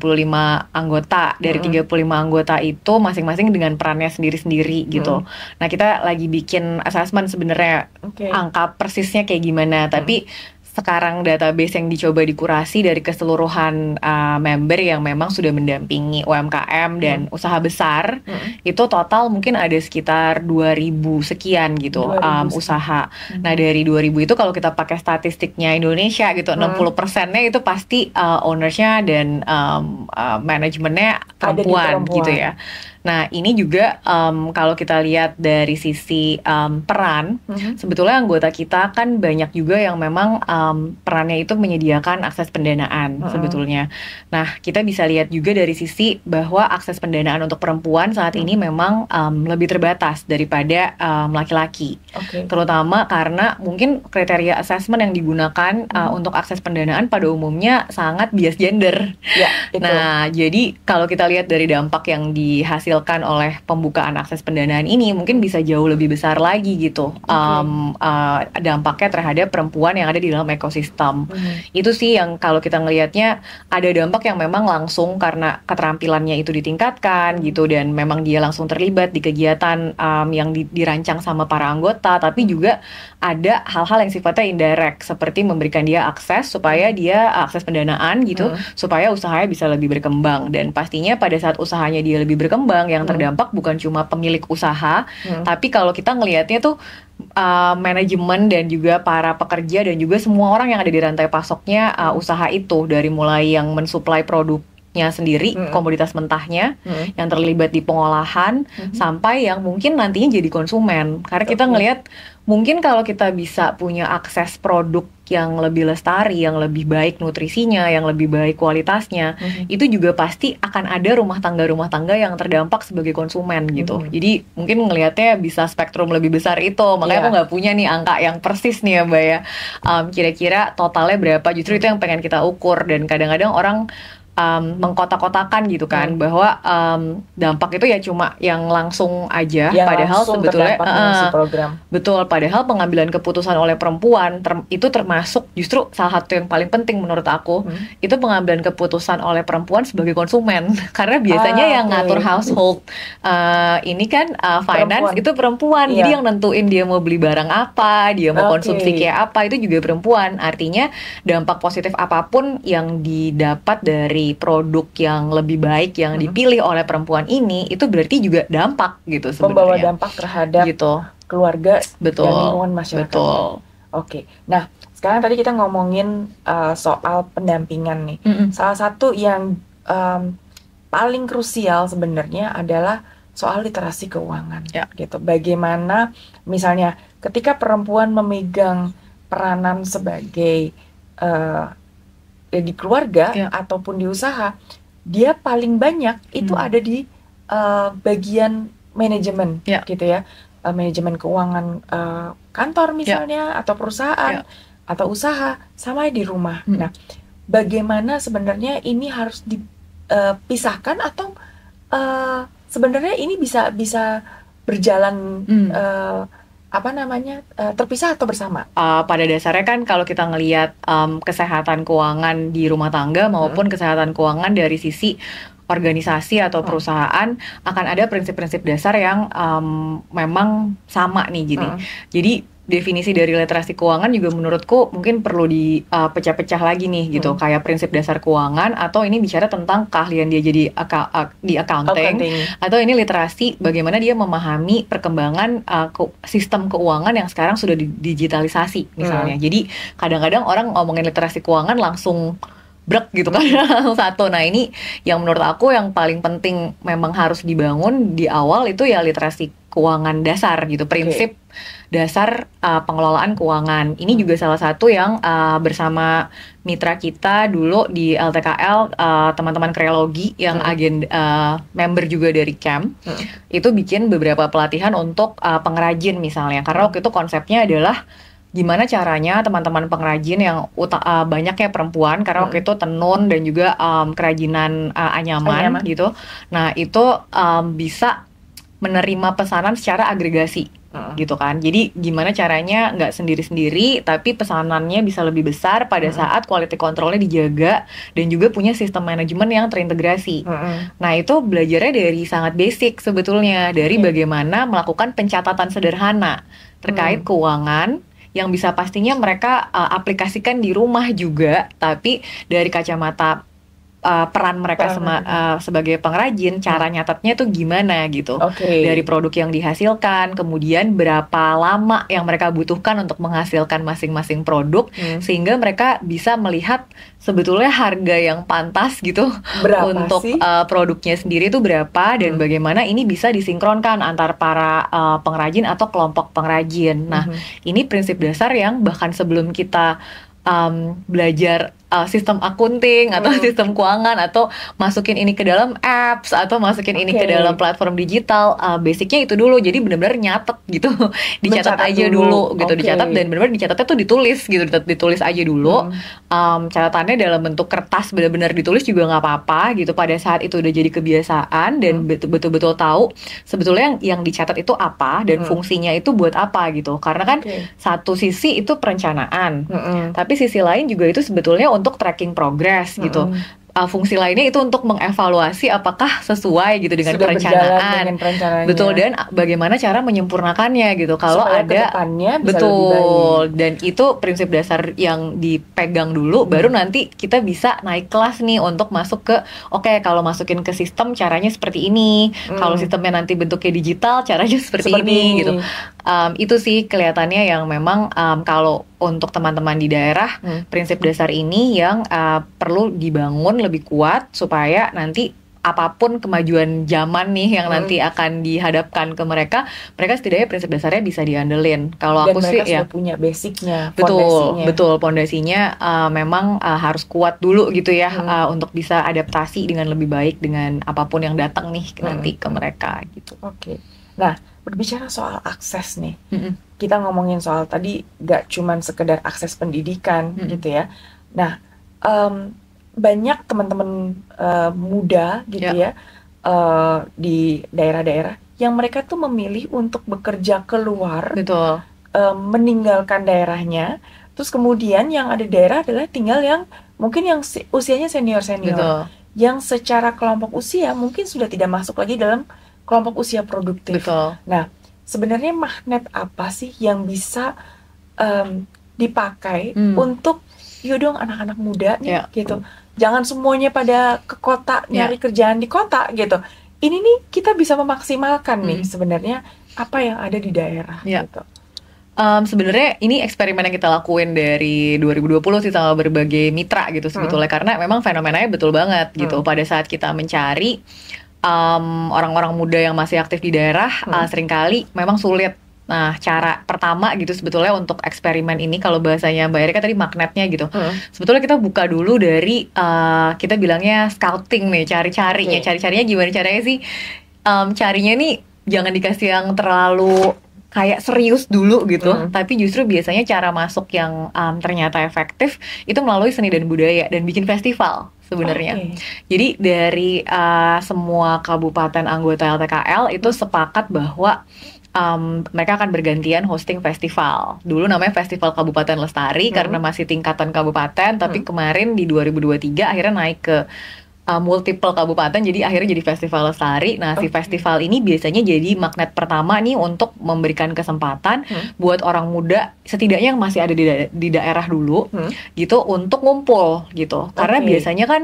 anggota. Dari hmm. 35 anggota itu masing-masing dengan perannya sendiri-sendiri gitu. Hmm. Nah kita lagi bikin assessment sebenarnya okay. angka persisnya kayak gimana. Tapi hmm sekarang database yang dicoba dikurasi dari keseluruhan uh, member yang memang sudah mendampingi UMKM dan hmm. usaha besar hmm. itu total mungkin ada sekitar 2000 sekian gitu 2000 um, usaha. Hmm. Nah, dari 2000 itu kalau kita pakai statistiknya Indonesia gitu hmm. 60 persennya itu pasti uh, ownersnya dan um, uh, manajemennya perempuan, perempuan gitu ya. Nah, ini juga um, kalau kita lihat dari sisi um, peran, mm-hmm. sebetulnya anggota kita kan banyak juga yang memang um, perannya itu menyediakan akses pendanaan mm-hmm. sebetulnya. Nah, kita bisa lihat juga dari sisi bahwa akses pendanaan untuk perempuan saat mm-hmm. ini memang um, lebih terbatas daripada laki laki-laki. Okay. Terutama karena mungkin kriteria assessment yang digunakan eh, mm-hmm. uh, untuk akses pendanaan pada umumnya sangat bias gender. yeah, ya, nah, jadi kalau kita lihat dari dampak yang dihasilkan dihasilkan oleh pembukaan akses pendanaan ini mungkin bisa jauh lebih besar lagi gitu okay. um, uh, dampaknya terhadap perempuan yang ada di dalam ekosistem hmm. itu sih yang kalau kita ngelihatnya ada dampak yang memang langsung karena keterampilannya itu ditingkatkan gitu dan memang dia langsung terlibat di kegiatan um, yang dirancang sama para anggota tapi juga ada hal-hal yang sifatnya indirect seperti memberikan dia akses supaya hmm. dia akses pendanaan gitu hmm. supaya usahanya bisa lebih berkembang dan pastinya pada saat usahanya dia lebih berkembang yang hmm. terdampak bukan cuma pemilik usaha hmm. tapi kalau kita ngelihatnya tuh uh, manajemen dan juga para pekerja dan juga semua orang yang ada di rantai pasoknya uh, hmm. usaha itu dari mulai yang mensuplai produk produknya sendiri, mm -hmm. komoditas mentahnya mm -hmm. yang terlibat di pengolahan mm -hmm. sampai yang mungkin nantinya jadi konsumen. Karena kita ngelihat mungkin kalau kita bisa punya akses produk yang lebih lestari, yang lebih baik nutrisinya, yang lebih baik kualitasnya, mm -hmm. itu juga pasti akan ada rumah tangga-rumah tangga yang terdampak sebagai konsumen gitu. Mm -hmm. Jadi mungkin ngelihatnya bisa spektrum lebih besar itu. Makanya yeah. aku iya. nggak punya nih angka yang persis nih ya, Mbak ya. kira kira-kira totalnya berapa? Justru itu yang pengen kita ukur dan kadang-kadang orang um, mengkotak-kotakan gitu kan hmm. bahwa um, dampak itu ya cuma yang langsung aja yang padahal langsung sebetulnya uh, program. betul padahal pengambilan keputusan oleh perempuan ter itu termasuk justru salah satu yang paling penting menurut aku hmm. itu pengambilan keputusan oleh perempuan sebagai konsumen *laughs* karena biasanya ah, yang okay. ngatur household uh, ini kan uh, finance perempuan. itu perempuan yeah. jadi iya. yang nentuin dia mau beli barang apa dia mau okay. konsumsi kayak apa itu juga perempuan artinya dampak positif apapun yang didapat dari dari produk yang lebih baik yang hmm. dipilih oleh perempuan ini itu berarti juga dampak gitu sebenarnya. Membawa dampak terhadap gitu. keluarga betul, dan lingkungan masyarakat. Betul. Oke. Nah, sekarang tadi kita ngomongin uh, soal pendampingan nih. Mm -mm. Salah satu yang um, paling krusial sebenarnya adalah soal literasi keuangan ya. gitu. Bagaimana misalnya ketika perempuan memegang peranan sebagai eh, Eh, di keluarga ya. ataupun di usaha, dia paling banyak itu hmm. ada di uh, bagian manajemen ya. gitu ya. Uh, manajemen keuangan uh, kantor ya. misalnya ya. atau perusahaan ya. atau usaha sama di rumah. Hmm. Nah, bagaimana sebenarnya ini harus dipisahkan atau uh, sebenarnya ini bisa bisa berjalan hmm. uh, apa namanya eh, terpisah atau bersama? Uh, pada dasarnya kan kalau kita ngelihat um, kesehatan keuangan di rumah tangga hmm. maupun kesehatan keuangan dari sisi organisasi atau hmm. perusahaan akan ada prinsip-prinsip dasar yang um, memang sama nih gini. Hmm. Jadi definisi dari literasi keuangan juga menurutku mungkin perlu dipecah-pecah uh, lagi nih gitu hmm. kayak prinsip dasar keuangan atau ini bicara tentang keahlian dia jadi aka, uh, di accounting, accounting atau ini literasi bagaimana dia memahami perkembangan uh, ke, sistem keuangan yang sekarang sudah digitalisasi misalnya hmm. jadi kadang-kadang orang ngomongin literasi keuangan langsung brek gitu kan *laughs* satu nah ini yang menurut aku yang paling penting memang harus dibangun di awal itu ya literasi keuangan dasar gitu prinsip okay dasar uh, pengelolaan keuangan. Ini hmm. juga salah satu yang uh, bersama mitra kita dulu di LTKL uh, eh, teman-teman kreologi yang hmm. agen uh, member juga dari camp e hmm. itu bikin beberapa pelatihan untuk uh, pengrajin misalnya. Karena waktu itu konsepnya adalah gimana caranya teman-teman pengrajin yang uta uh, banyaknya perempuan karena hmm. waktu itu tenun dan juga um, kerajinan uh, anyaman, anyaman gitu. Nah, itu um, bisa menerima pesanan secara agregasi uh gitu kan. Jadi gimana caranya nggak sendiri-sendiri tapi pesanannya bisa lebih besar pada uh saat quality controlnya dijaga dan juga punya sistem manajemen yang terintegrasi. uh Nah itu belajarnya dari sangat basic sebetulnya dari bagaimana melakukan pencatatan sederhana terkait hmm. keuangan yang bisa pastinya mereka uh, aplikasikan di rumah juga tapi dari kacamata uh, peran mereka peran sema, uh, sebagai pengrajin, cara nyatetnya itu gimana gitu. Okay. Dari produk yang dihasilkan, kemudian berapa lama yang mereka butuhkan untuk menghasilkan masing-masing produk hmm. sehingga mereka bisa melihat sebetulnya harga yang pantas gitu berapa untuk Uh, produknya sendiri itu berapa dan hmm. bagaimana ini bisa disinkronkan antar para uh, pengrajin atau kelompok pengrajin. Nah, hmm. ini prinsip dasar yang bahkan sebelum kita um, belajar uh, sistem akunting atau hmm. sistem keuangan atau masukin ini ke dalam apps atau masukin okay. ini ke dalam platform digital uh, basicnya itu dulu jadi benar-benar nyatet gitu *laughs* dicatat Mencatat aja dulu, dulu gitu okay. dicatat dan benar-benar dicatatnya tuh ditulis gitu ditulis aja dulu hmm. um, catatannya dalam bentuk kertas benar-benar ditulis juga nggak apa-apa gitu pada saat itu udah jadi kebiasaan dan hmm. betul betul-betul tahu sebetulnya yang, yang dicatat itu apa dan hmm. fungsinya itu buat apa gitu karena kan okay. satu sisi itu perencanaan hmm. tapi sisi lain juga itu sebetulnya untuk untuk tracking progress gitu. Mm-hmm uh, fungsi lainnya itu untuk mengevaluasi apakah sesuai gitu dengan Sudah perencanaan. Dengan Betul ya. dan bagaimana cara menyempurnakannya gitu. Kalau Supaya ada betul dan itu prinsip dasar yang dipegang dulu hmm. baru nanti kita bisa naik kelas nih untuk masuk ke oke okay, kalau masukin ke sistem caranya seperti ini. Hmm. Kalau sistemnya nanti bentuknya digital caranya *laughs* seperti, seperti ini, gitu. ini gitu. Um, itu sih kelihatannya yang memang um, kalau untuk teman-teman di daerah hmm. prinsip dasar ini yang uh, perlu dibangun lebih kuat supaya nanti apapun kemajuan zaman nih yang hmm. nanti akan dihadapkan ke mereka, mereka setidaknya prinsip dasarnya bisa diandelin. Kalau aku sih ya punya basicnya, betul, fondasinya. betul pondasinya uh, eh, memang uh, harus kuat dulu gitu ya hmm. uh, untuk bisa adaptasi dengan lebih baik dengan apapun yang datang nih hmm. nanti ke mereka gitu. Oke. Okay. Nah, berbicara soal akses nih, mm -hmm. kita ngomongin soal tadi gak cuman sekedar akses pendidikan mm -hmm. gitu ya. Nah, um, banyak teman-teman uh, muda gitu yeah. ya uh, di daerah-daerah yang mereka tuh memilih untuk bekerja keluar, Betul. Uh, meninggalkan daerahnya. Terus kemudian yang ada daerah adalah tinggal yang mungkin yang usianya senior-senior yang secara kelompok usia mungkin sudah tidak masuk lagi dalam kelompok usia produktif. Betul. Nah, sebenarnya magnet apa sih yang bisa um, dipakai hmm. untuk yuk dong anak-anak muda nih yeah. gitu. Jangan semuanya pada ke kota yeah. nyari kerjaan di kota gitu. Ini nih kita bisa memaksimalkan hmm. nih sebenarnya apa yang ada di daerah yeah. gitu. Um, sebenarnya ini eksperimen yang kita lakuin dari 2020 sih sama berbagai mitra gitu sebetulnya hmm. karena memang fenomenanya betul banget gitu. hmm. gitu pada saat kita mencari orang orang-orang muda yang masih aktif di daerah eh, hmm. uh, seringkali memang sulit Nah, cara pertama gitu sebetulnya untuk eksperimen ini kalau bahasanya Mbak Erika tadi magnetnya gitu. Hmm. Sebetulnya kita buka dulu dari uh, kita bilangnya scouting nih, cari-carinya, hmm. cari-carinya gimana caranya sih? Um, carinya nih jangan dikasih yang terlalu kayak serius dulu gitu, mm. tapi justru biasanya cara masuk yang um, ternyata efektif itu melalui seni dan budaya dan bikin festival sebenarnya. Okay. Jadi dari uh, semua kabupaten anggota LTKL itu sepakat bahwa um, mereka akan bergantian hosting festival. Dulu namanya Festival Kabupaten Lestari hmm. karena masih tingkatan kabupaten, tapi hmm. kemarin di 2023 akhirnya naik ke uh, multiple kabupaten jadi akhirnya jadi festival lestari. Nah, okay. si festival ini biasanya jadi magnet pertama nih untuk memberikan kesempatan hmm. buat orang muda setidaknya yang masih ada di, da di daerah dulu hmm. gitu untuk ngumpul gitu. Okay. Karena biasanya kan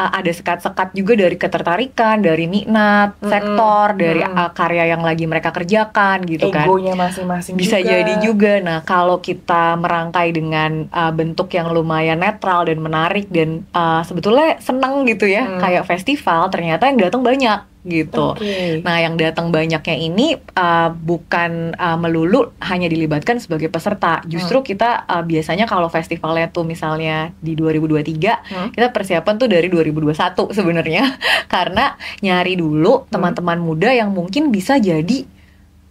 uh, ada sekat-sekat juga dari ketertarikan, dari minat, hmm. sektor, hmm, dari hmm. uh, karya yang lagi mereka kerjakan gitu Egonya kan. Egonya masing-masing Bisa juga. jadi juga. Nah, kalau kita merangkai dengan uh, bentuk yang lumayan netral dan menarik dan uh, sebetulnya seneng gitu ya Ya, hmm. kayak festival ternyata yang datang banyak gitu. Okay. Nah, yang datang banyaknya ini uh, bukan uh, melulu hanya dilibatkan sebagai peserta. Justru hmm. kita uh, biasanya kalau festivalnya tuh misalnya di 2023, hmm. kita persiapan tuh dari 2021 sebenarnya. *laughs* Karena nyari dulu hmm. teman-teman hmm. muda yang mungkin bisa jadi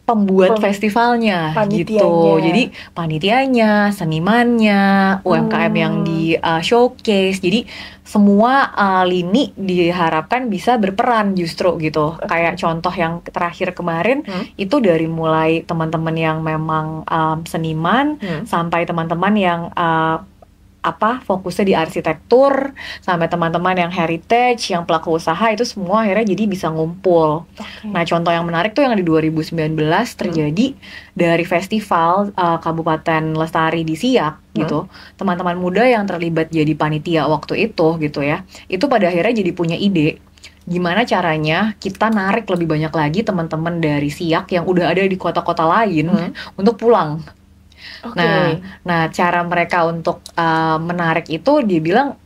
pembuat Pem festivalnya gitu. Jadi panitianya, senimannya, UMKM hmm. yang di uh, showcase. Jadi semua uh, lini diharapkan bisa berperan justru gitu. Kayak contoh yang terakhir kemarin hmm. itu dari mulai teman-teman yang memang um, seniman hmm. sampai teman-teman yang uh, apa fokusnya di arsitektur sampai teman-teman yang heritage, yang pelaku usaha itu semua akhirnya jadi bisa ngumpul. Okay. Nah, contoh yang menarik tuh yang di 2019 terjadi hmm. dari festival uh, Kabupaten Lestari di Siak hmm. gitu. Teman-teman muda yang terlibat jadi panitia waktu itu gitu ya. Itu pada akhirnya jadi punya ide gimana caranya kita narik lebih banyak lagi teman-teman dari Siak yang udah ada di kota-kota lain hmm. untuk pulang Okay. Nah, nah cara mereka untuk uh, menarik itu dia bilang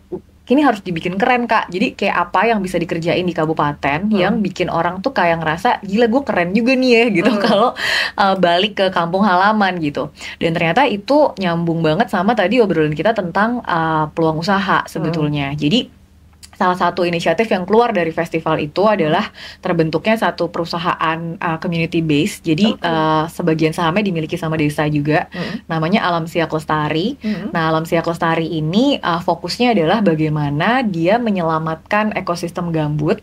kini harus dibikin keren kak jadi kayak apa yang bisa dikerjain di kabupaten hmm. yang bikin orang tuh kayak ngerasa gila gue keren juga nih ya gitu hmm. kalau uh, balik ke kampung halaman gitu dan ternyata itu nyambung banget sama tadi obrolan kita tentang uh, peluang usaha sebetulnya hmm. jadi salah satu inisiatif yang keluar dari festival itu adalah terbentuknya satu perusahaan uh, community base. Jadi okay. uh, eh, sebagian sahamnya dimiliki sama desa juga. Mm. Namanya Alam Siak Lestari. Mm. Nah, Alam Siak Lestari ini uh, fokusnya adalah bagaimana dia menyelamatkan ekosistem gambut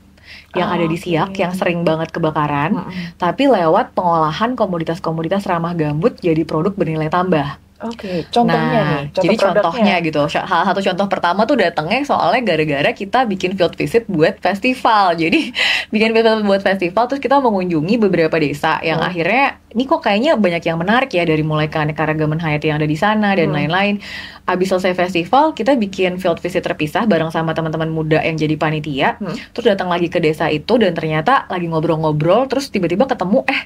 yang oh, ada di ah, Siak okay. yang sering banget kebakaran, mm. tapi lewat pengolahan komoditas-komoditas ramah gambut jadi produk bernilai tambah. Oke, okay, contohnya nah, nih. Contoh jadi contohnya gitu. Salah satu contoh pertama tuh datangnya soalnya gara-gara kita bikin field visit buat festival. Jadi *laughs* bikin field visit buat festival terus kita mengunjungi beberapa desa yang hmm. akhirnya ini kok kayaknya banyak yang menarik ya dari mulai keanekaragaman hayati yang ada di sana dan hmm. lain-lain. Hmm. Abis selesai festival, kita bikin field visit terpisah bareng sama teman-teman muda yang jadi panitia. Hmm. Terus datang lagi ke desa itu dan ternyata lagi ngobrol-ngobrol terus tiba-tiba ketemu eh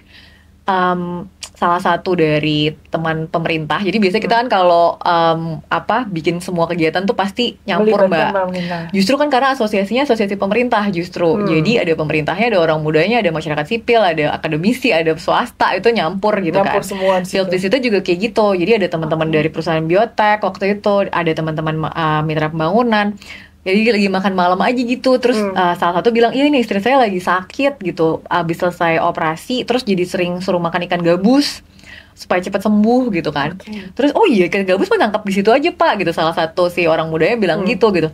um, salah satu dari teman pemerintah. Jadi biasanya kita hmm. kan kalau um, apa bikin semua kegiatan tuh pasti nyampur mbak. Justru kan karena asosiasinya asosiasi pemerintah justru. Hmm. Jadi ada pemerintahnya, ada orang mudanya, ada masyarakat sipil, ada akademisi, ada swasta itu nyampur gitu nyampur kan. Semua Field di itu juga kayak gitu. Jadi ada teman-teman hmm. dari perusahaan biotek waktu itu, ada teman-teman uh, mitra pembangunan jadi lagi makan malam aja gitu terus hmm. uh, salah satu bilang iya ini istri saya lagi sakit gitu abis selesai operasi terus jadi sering suruh makan ikan gabus supaya cepat sembuh gitu kan okay. terus oh iya ikan gabus menangkap di situ aja pak gitu salah satu si orang mudanya bilang hmm. gitu gitu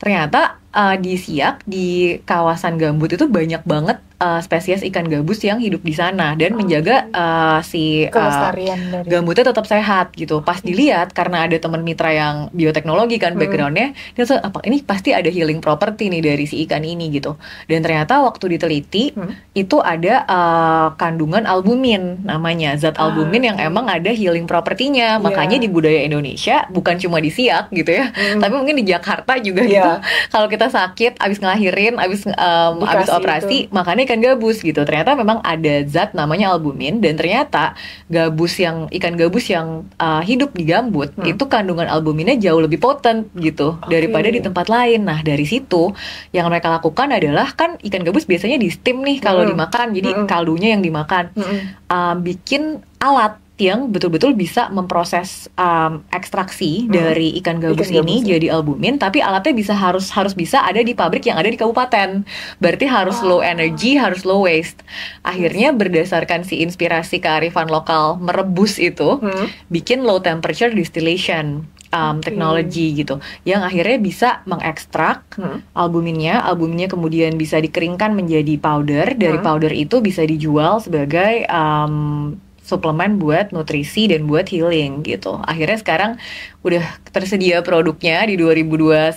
ternyata uh, di Siak di kawasan gambut itu banyak banget uh, spesies ikan gabus yang hidup di sana dan hmm. menjaga uh, si uh, dari... gambutnya tetap sehat gitu. Pas hmm. dilihat karena ada teman mitra yang bioteknologi kan hmm. backgroundnya, hmm. dia tuh apa ini pasti ada healing property nih dari si ikan ini gitu. Dan ternyata waktu diteliti hmm. itu ada uh, kandungan albumin namanya zat ah, albumin ah. yang emang ada healing propertinya. Iya. Makanya di budaya Indonesia bukan cuma di Siak gitu ya, hmm. tapi mungkin di Jakarta juga yeah. gitu. Kalau kita sakit abis ngelahirin, abis um, abis operasi, itu. makanya ikan gabus gitu. Ternyata memang ada zat namanya albumin dan ternyata gabus yang ikan gabus yang uh, hidup di gambut hmm. itu kandungan albuminnya jauh lebih potent gitu okay. daripada di tempat lain. Nah, dari situ yang mereka lakukan adalah kan ikan gabus biasanya di steam nih kalau hmm. dimakan. Jadi hmm. kaldunya yang dimakan. Hmm. Uh, bikin alat yang betul-betul bisa memproses um, ekstraksi hmm. dari ikan gabus, ikan ini gabus. Ya. jadi albumin tapi alatnya bisa harus harus bisa ada di pabrik yang ada di kabupaten berarti harus wow. low ah. energy harus low waste akhirnya berdasarkan si inspirasi kearifan lokal merebus itu hmm. bikin low temperature distillation um, okay. teknologi gitu yang akhirnya bisa mengekstrak hmm. albuminnya albuminnya kemudian bisa dikeringkan menjadi powder dari hmm. powder itu bisa dijual sebagai um, suplemen buat nutrisi dan buat healing gitu. Akhirnya sekarang udah tersedia produknya di 2021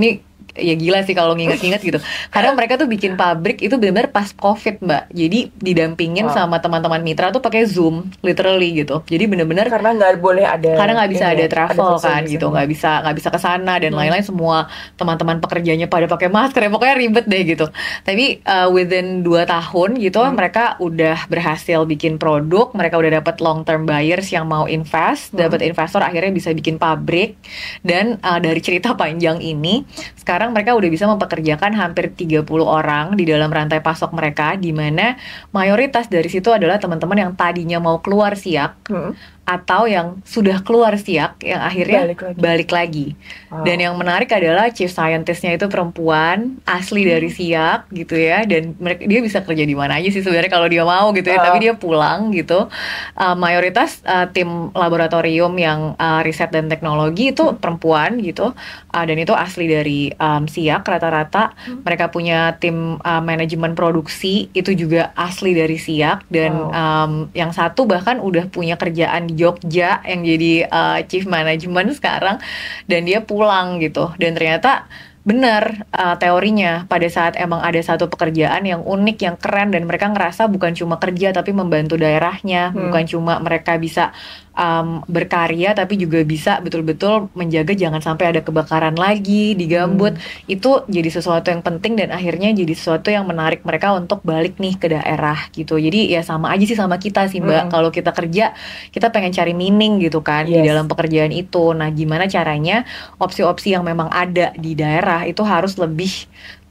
ini ya gila sih kalau nginget-nginget gitu. Karena mereka tuh bikin pabrik itu benar pas covid mbak. Jadi didampingin wow. sama teman-teman mitra tuh pakai zoom, literally gitu. Jadi bener-bener karena nggak boleh ada karena nggak bisa ya, ada travel ada kan gitu, nggak bisa nggak bisa kesana dan hmm. lain-lain hmm. semua teman-teman pekerjanya pada pakai masker. Ya, pokoknya ribet deh gitu. Tapi uh, within 2 tahun gitu hmm. mereka udah berhasil bikin produk, mereka udah dapat long term buyers yang mau invest, hmm. investor akhirnya bisa bikin pabrik dan uh, dari cerita *laughs* panjang ini sekarang sekarang mereka udah bisa mempekerjakan hampir 30 orang di dalam rantai pasok mereka di mana mayoritas dari situ adalah teman-teman yang tadinya mau keluar siap. Hmm atau yang sudah keluar siak yang akhirnya balik lagi, balik lagi. Oh. dan yang menarik adalah chief scientistnya itu perempuan asli hmm. dari siak gitu ya dan mereka dia bisa kerja di mana aja sih sebenarnya kalau dia mau gitu ya oh. tapi dia pulang gitu uh, mayoritas uh, tim laboratorium yang uh, riset dan teknologi itu hmm. perempuan gitu uh, dan itu asli dari um, siak rata-rata hmm. mereka punya tim uh, manajemen produksi itu juga asli dari siak dan oh. um, yang satu bahkan udah punya kerjaan di Jogja yang jadi uh, chief management sekarang dan dia pulang gitu dan ternyata benar uh, teorinya pada saat emang ada satu pekerjaan yang unik yang keren dan mereka ngerasa bukan cuma kerja tapi membantu daerahnya hmm. bukan cuma mereka bisa um, berkarya tapi juga bisa betul-betul menjaga jangan sampai ada kebakaran lagi di gambut hmm. itu jadi sesuatu yang penting dan akhirnya jadi sesuatu yang menarik mereka untuk balik nih ke daerah gitu jadi ya sama aja sih sama kita sih mbak hmm. kalau kita kerja kita pengen cari meaning gitu kan yes. di dalam pekerjaan itu nah gimana caranya opsi-opsi yang memang ada di daerah itu harus lebih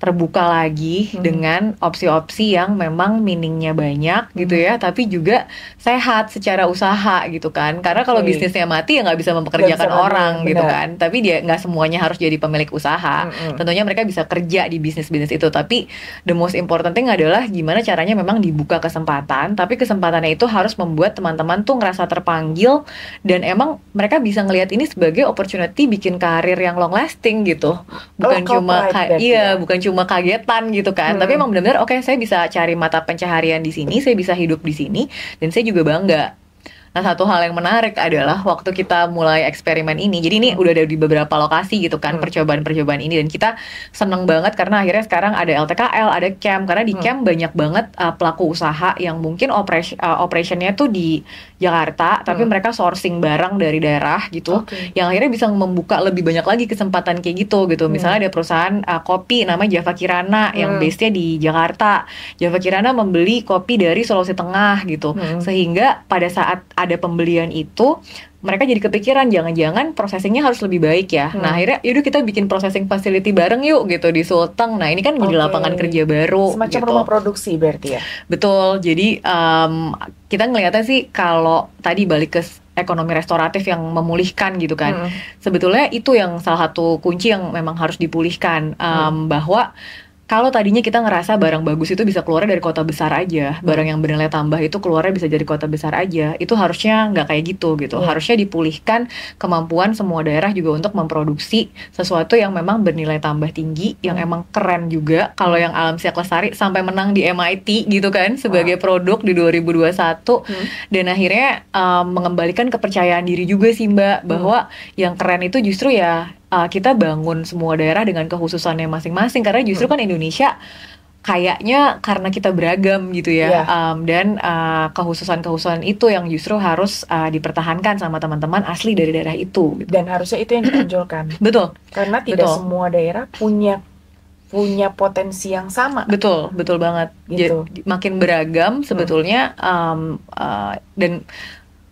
terbuka lagi hmm. dengan opsi-opsi yang memang meaningnya banyak hmm. gitu ya, tapi juga sehat secara usaha gitu kan. Karena kalau bisnisnya mati ya nggak bisa mempekerjakan bisa orang gitu benar. gitu kan. Tapi dia nggak semuanya harus jadi pemilik usaha. Hmm. Tentunya mereka bisa kerja di bisnis-bisnis itu. Tapi the most important thing adalah gimana caranya memang dibuka kesempatan, tapi kesempatannya itu harus membuat teman-teman tuh ngerasa terpanggil dan emang mereka bisa ngelihat ini sebagai opportunity bikin karir yang long lasting gitu. Bukan oh, cuma iya, bukan cuma cuma kagetan gitu kan hmm. tapi emang benar-benar oke okay, saya bisa cari mata pencaharian di sini saya bisa hidup di sini dan saya juga bangga Nah, satu hal yang menarik adalah waktu kita mulai eksperimen ini. Jadi ini udah ada di beberapa lokasi gitu kan hmm. percobaan-percobaan ini dan kita seneng banget karena akhirnya sekarang ada LTKL, ada camp karena di hmm. camp banyak banget uh, pelaku usaha yang mungkin operas uh, operationnya tuh di Jakarta, tapi hmm. mereka sourcing barang dari daerah gitu. Okay. Yang akhirnya bisa membuka lebih banyak lagi kesempatan kayak gitu gitu. Misalnya ada perusahaan uh, kopi namanya Java Kirana yang base-nya di Jakarta. Java Kirana membeli kopi dari Sulawesi Tengah gitu. Sehingga pada saat ada pembelian itu mereka jadi kepikiran jangan-jangan processingnya harus lebih baik ya. Nah, hmm. Nah akhirnya yaudah kita bikin processing facility bareng yuk gitu di Sulteng. Nah ini kan menjadi okay. lapangan kerja baru. Semacam gitu. rumah produksi berarti ya. Betul. Jadi um, kita ngelihatnya sih kalau tadi balik ke ekonomi restoratif yang memulihkan gitu kan. Hmm. Sebetulnya itu yang salah satu kunci yang memang harus dipulihkan um, hmm. bahwa kalau tadinya kita ngerasa barang bagus itu bisa keluar dari kota besar aja, barang yang bernilai tambah itu keluarnya bisa jadi kota besar aja, itu harusnya nggak kayak gitu gitu. Yeah. Harusnya dipulihkan kemampuan semua daerah juga untuk memproduksi sesuatu yang memang bernilai tambah tinggi, yang emang keren juga. Kalau yang Alam Siak Lestari sampai menang di MIT gitu kan sebagai wow. produk di 2021 mm. dan akhirnya um, mengembalikan kepercayaan diri juga sih Mbak hmm. bahwa yang keren itu justru ya uh, kita bangun semua daerah dengan kekhususannya masing-masing karena justru hmm. kan Indonesia kayaknya karena kita beragam gitu ya yeah. um, dan uh, kekhususan-kekhususan uh, itu yang justru harus uh, dipertahankan sama teman-teman asli dari daerah itu gitu. dan harusnya itu yang ditonjolkan *clears throat* betul karena tidak betul. semua daerah punya punya potensi yang sama betul betul banget gitu. Jadi, makin beragam sebetulnya hmm. um, uh, dan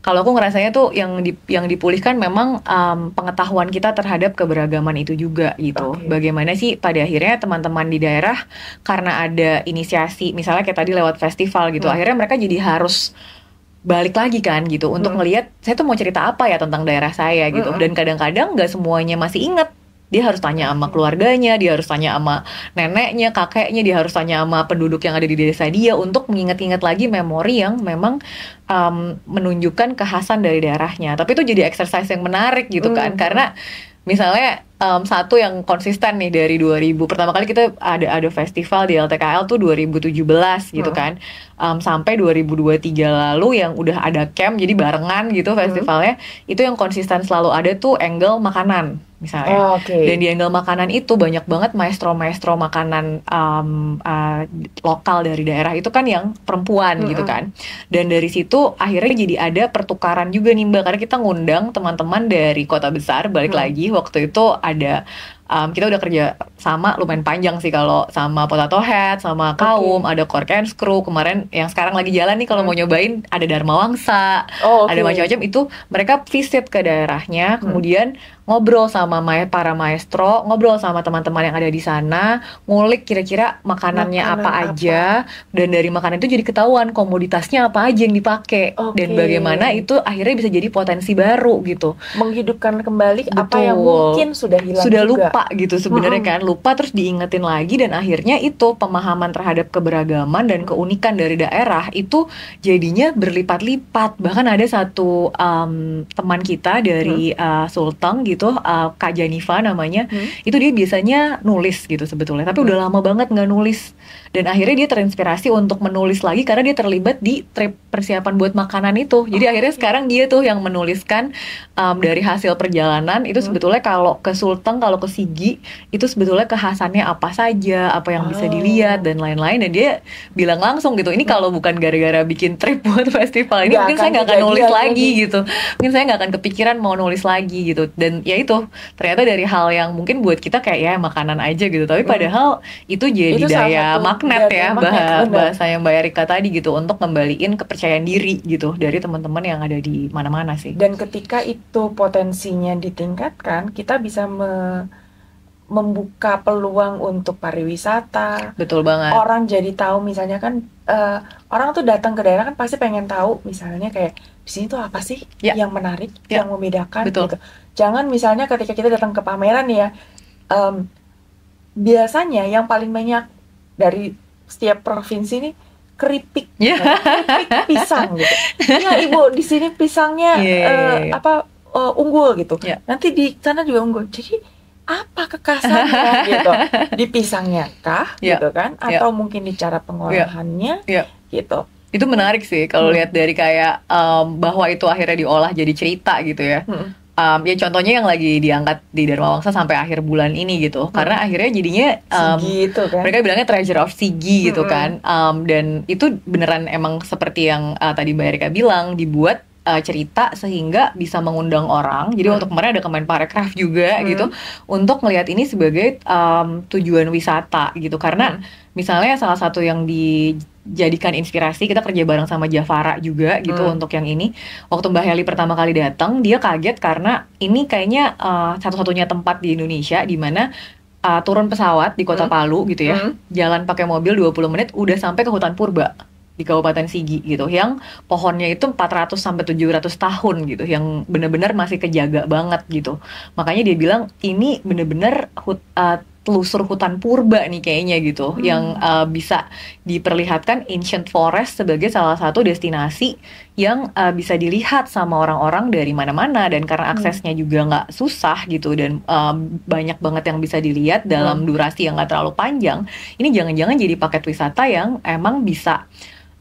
kalau aku ngerasanya tuh yang di, yang dipulihkan memang um, pengetahuan kita terhadap keberagaman itu juga gitu. Okay. Bagaimana sih pada akhirnya teman-teman di daerah karena ada inisiasi misalnya kayak tadi lewat festival gitu, hmm. akhirnya mereka jadi harus balik lagi kan gitu untuk hmm. saya tuh mau cerita apa ya tentang daerah saya gitu hmm. dan kadang-kadang nggak -kadang semuanya masih inget dia harus tanya sama keluarganya dia harus tanya sama neneknya kakeknya dia harus tanya sama penduduk yang ada di desa dia untuk mengingat-ingat lagi memori yang memang um, menunjukkan kekhasan dari daerahnya tapi itu jadi exercise yang menarik gitu kan hmm. karena misalnya um, satu yang konsisten nih dari 2000 pertama kali kita ada ada festival di LTKL tuh 2017 gitu hmm. kan um, sampai 2023 lalu yang udah ada camp jadi barengan gitu hmm. festivalnya hmm. itu yang konsisten selalu ada tuh angle makanan misalnya. Oh, okay. Dan di angle makanan itu banyak banget maestro-maestro makanan um, uh, lokal dari daerah itu kan yang perempuan gitu -hmm. gitu kan. Dan dari situ akhirnya jadi ada pertukaran juga nih Mbak karena kita ngundang teman-teman dari kota besar balik -hmm. lagi waktu itu ada ada um, kita udah kerja sama lumayan panjang sih kalau sama Potato Head, sama Kaum, okay. ada Cork and Screw. Kemarin yang sekarang lagi jalan nih kalau mau hmm. nyobain ada Dharma Wangsa, oh, okay. ada macam-macam itu mereka visit ke daerahnya, hmm. kemudian hmm ngobrol sama ma para maestro, ngobrol sama teman-teman yang ada di sana, ngulik kira-kira makanannya makanan apa, apa aja dan dari makanan itu jadi ketahuan komoditasnya apa aja yang dipakai okay. dan bagaimana itu akhirnya bisa jadi potensi baru gitu. Menghidupkan kembali Betul. apa yang mungkin sudah hilang sudah juga. lupa gitu sebenarnya hmm. kan, lupa terus diingetin lagi dan akhirnya itu pemahaman terhadap keberagaman dan keunikan dari daerah itu jadinya berlipat-lipat. Bahkan ada satu um, teman kita dari hmm. uh, Sulteng gitu gitu uh, Kak Janifa namanya hmm. itu dia biasanya nulis gitu sebetulnya tapi hmm. udah lama banget nggak nulis dan akhirnya dia terinspirasi untuk menulis lagi karena dia terlibat di trip persiapan buat makanan itu jadi oh, akhirnya sekarang dia tuh yang menuliskan um, dari hasil perjalanan itu hmm. sebetulnya kalau ke Sulteng kalau ke Sigi itu sebetulnya kehasannya apa saja apa yang oh. bisa dilihat oh. dan lain-lain dan dia bilang langsung gitu ini hmm. kalau bukan gara-gara bikin trip *laughs* buat festival ini gak mungkin saya nggak akan nulis lagi, lagi gitu mungkin saya nggak akan kepikiran mau nulis lagi gitu dan ya itu ternyata dari hal yang mungkin buat kita kayak ya makanan aja gitu tapi hmm. padahal itu jadi itu daya magnet ya magnet, bahasa yang Mbak Erika tadi gitu untuk ngembaliin kepercayaan diri gitu dari teman-teman yang ada di mana-mana sih dan ketika itu potensinya ditingkatkan kita bisa me membuka peluang untuk pariwisata. Betul banget. Orang jadi tahu misalnya kan uh, orang tuh datang ke daerah kan pasti pengen tahu misalnya kayak di sini tuh apa sih ya. yang menarik, ya. yang membedakan Betul. gitu. Jangan misalnya ketika kita datang ke pameran ya, um, biasanya yang paling banyak dari setiap provinsi ini keripik, ya. Nah, keripik pisang gitu. Ya ibu di sini pisangnya yeah, iya, iya, yeah, yeah, Uh, apa uh, unggul gitu. Yeah. Nanti di sana juga unggul. Jadi apa kekasannya *laughs* gitu di pisangnya kah yeah. gitu kan ya. atau yeah. mungkin di cara ya. pengolahannya yeah. Yeah. gitu itu menarik sih kalau hmm. lihat dari kayak um, bahwa itu akhirnya diolah jadi cerita gitu ya. Hmm. Um, ya contohnya yang lagi diangkat di Dharma Wangsa sampai akhir bulan ini gitu hmm. karena akhirnya jadinya um, itu kan mereka bilangnya Treasure of Sigi gitu hmm. kan um, dan itu beneran emang seperti yang uh, tadi Mbak Erika bilang dibuat uh, cerita sehingga bisa mengundang orang. Jadi hmm. untuk kemarin ada parekraf juga hmm. gitu untuk melihat ini sebagai um, tujuan wisata gitu karena hmm. misalnya salah satu yang di jadikan inspirasi kita kerja bareng sama Jafara juga gitu hmm. untuk yang ini waktu Mbak Heli pertama kali datang dia kaget karena ini kayaknya uh, satu-satunya tempat di Indonesia di mana uh, turun pesawat di kota hmm. Palu gitu ya hmm. jalan pakai mobil 20 menit udah sampai ke hutan purba di Kabupaten Sigi gitu yang pohonnya itu 400 sampai 700 tahun gitu yang benar-benar masih kejaga banget gitu. Makanya dia bilang ini benar-benar uh, telusur hutan purba nih kayaknya gitu hmm. yang uh, bisa diperlihatkan ancient forest sebagai salah satu destinasi yang uh, bisa dilihat sama orang-orang dari mana-mana dan karena hmm. aksesnya hmm. juga nggak susah gitu dan uh, banyak banget yang bisa dilihat dalam hmm. durasi yang nggak terlalu panjang ini jangan-jangan jadi paket wisata yang emang bisa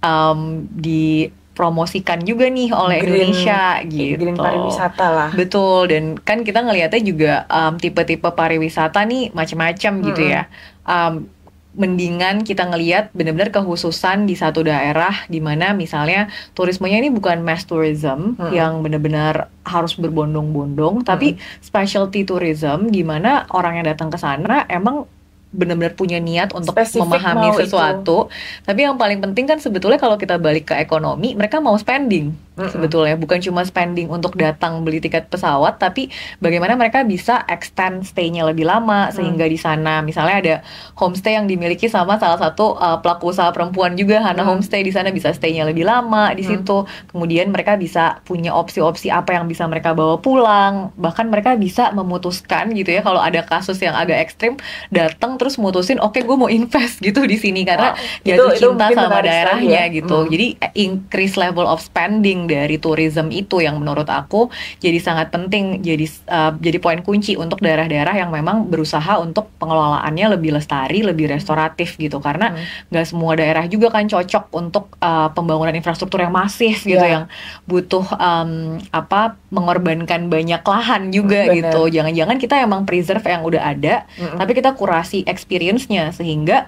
um, di promosikan juga nih oleh green, Indonesia gitu. Green pariwisata lah. Betul dan kan kita ngelihatnya juga tipe um, tipe-tipe pariwisata nih macam-macam hmm. gitu ya. Um, mendingan kita ngeliat benar-benar kehususan di satu daerah di mana misalnya turismenya ini bukan mass tourism hmm. yang benar-benar harus berbondong-bondong tapi specialty tourism di mana orang yang datang ke sana emang benar-benar punya niat untuk Spesifik memahami sesuatu. Itu. Tapi yang paling penting kan sebetulnya kalau kita balik ke ekonomi, mereka mau spending sebetulnya bukan cuma spending untuk datang beli tiket pesawat tapi bagaimana mereka bisa extend stay-nya lebih lama mm. sehingga di sana misalnya ada homestay yang dimiliki sama salah satu uh, pelaku usaha perempuan juga Hana mm. Homestay di sana bisa stay-nya lebih lama di mm. situ kemudian mereka bisa punya opsi-opsi apa yang bisa mereka bawa pulang bahkan mereka bisa memutuskan gitu ya kalau ada kasus yang agak ekstrim datang terus mutusin oke okay, gue mau invest gitu di sini karena wow, jatuh itu, cinta itu sama ya. daerahnya ya. gitu jadi eh, increase level of spending dari tourism itu yang menurut aku jadi sangat penting jadi uh, jadi poin kunci untuk daerah-daerah yang memang berusaha untuk pengelolaannya lebih lestari, lebih restoratif gitu karena hmm. nggak hmm. semua daerah juga kan cocok untuk uh, pembangunan infrastruktur yang masif gitu yeah. yang butuh um, apa mengorbankan banyak lahan juga Bener. gitu. Jangan-jangan kita emang preserve yang udah ada, mm tapi kita kurasi experience-nya sehingga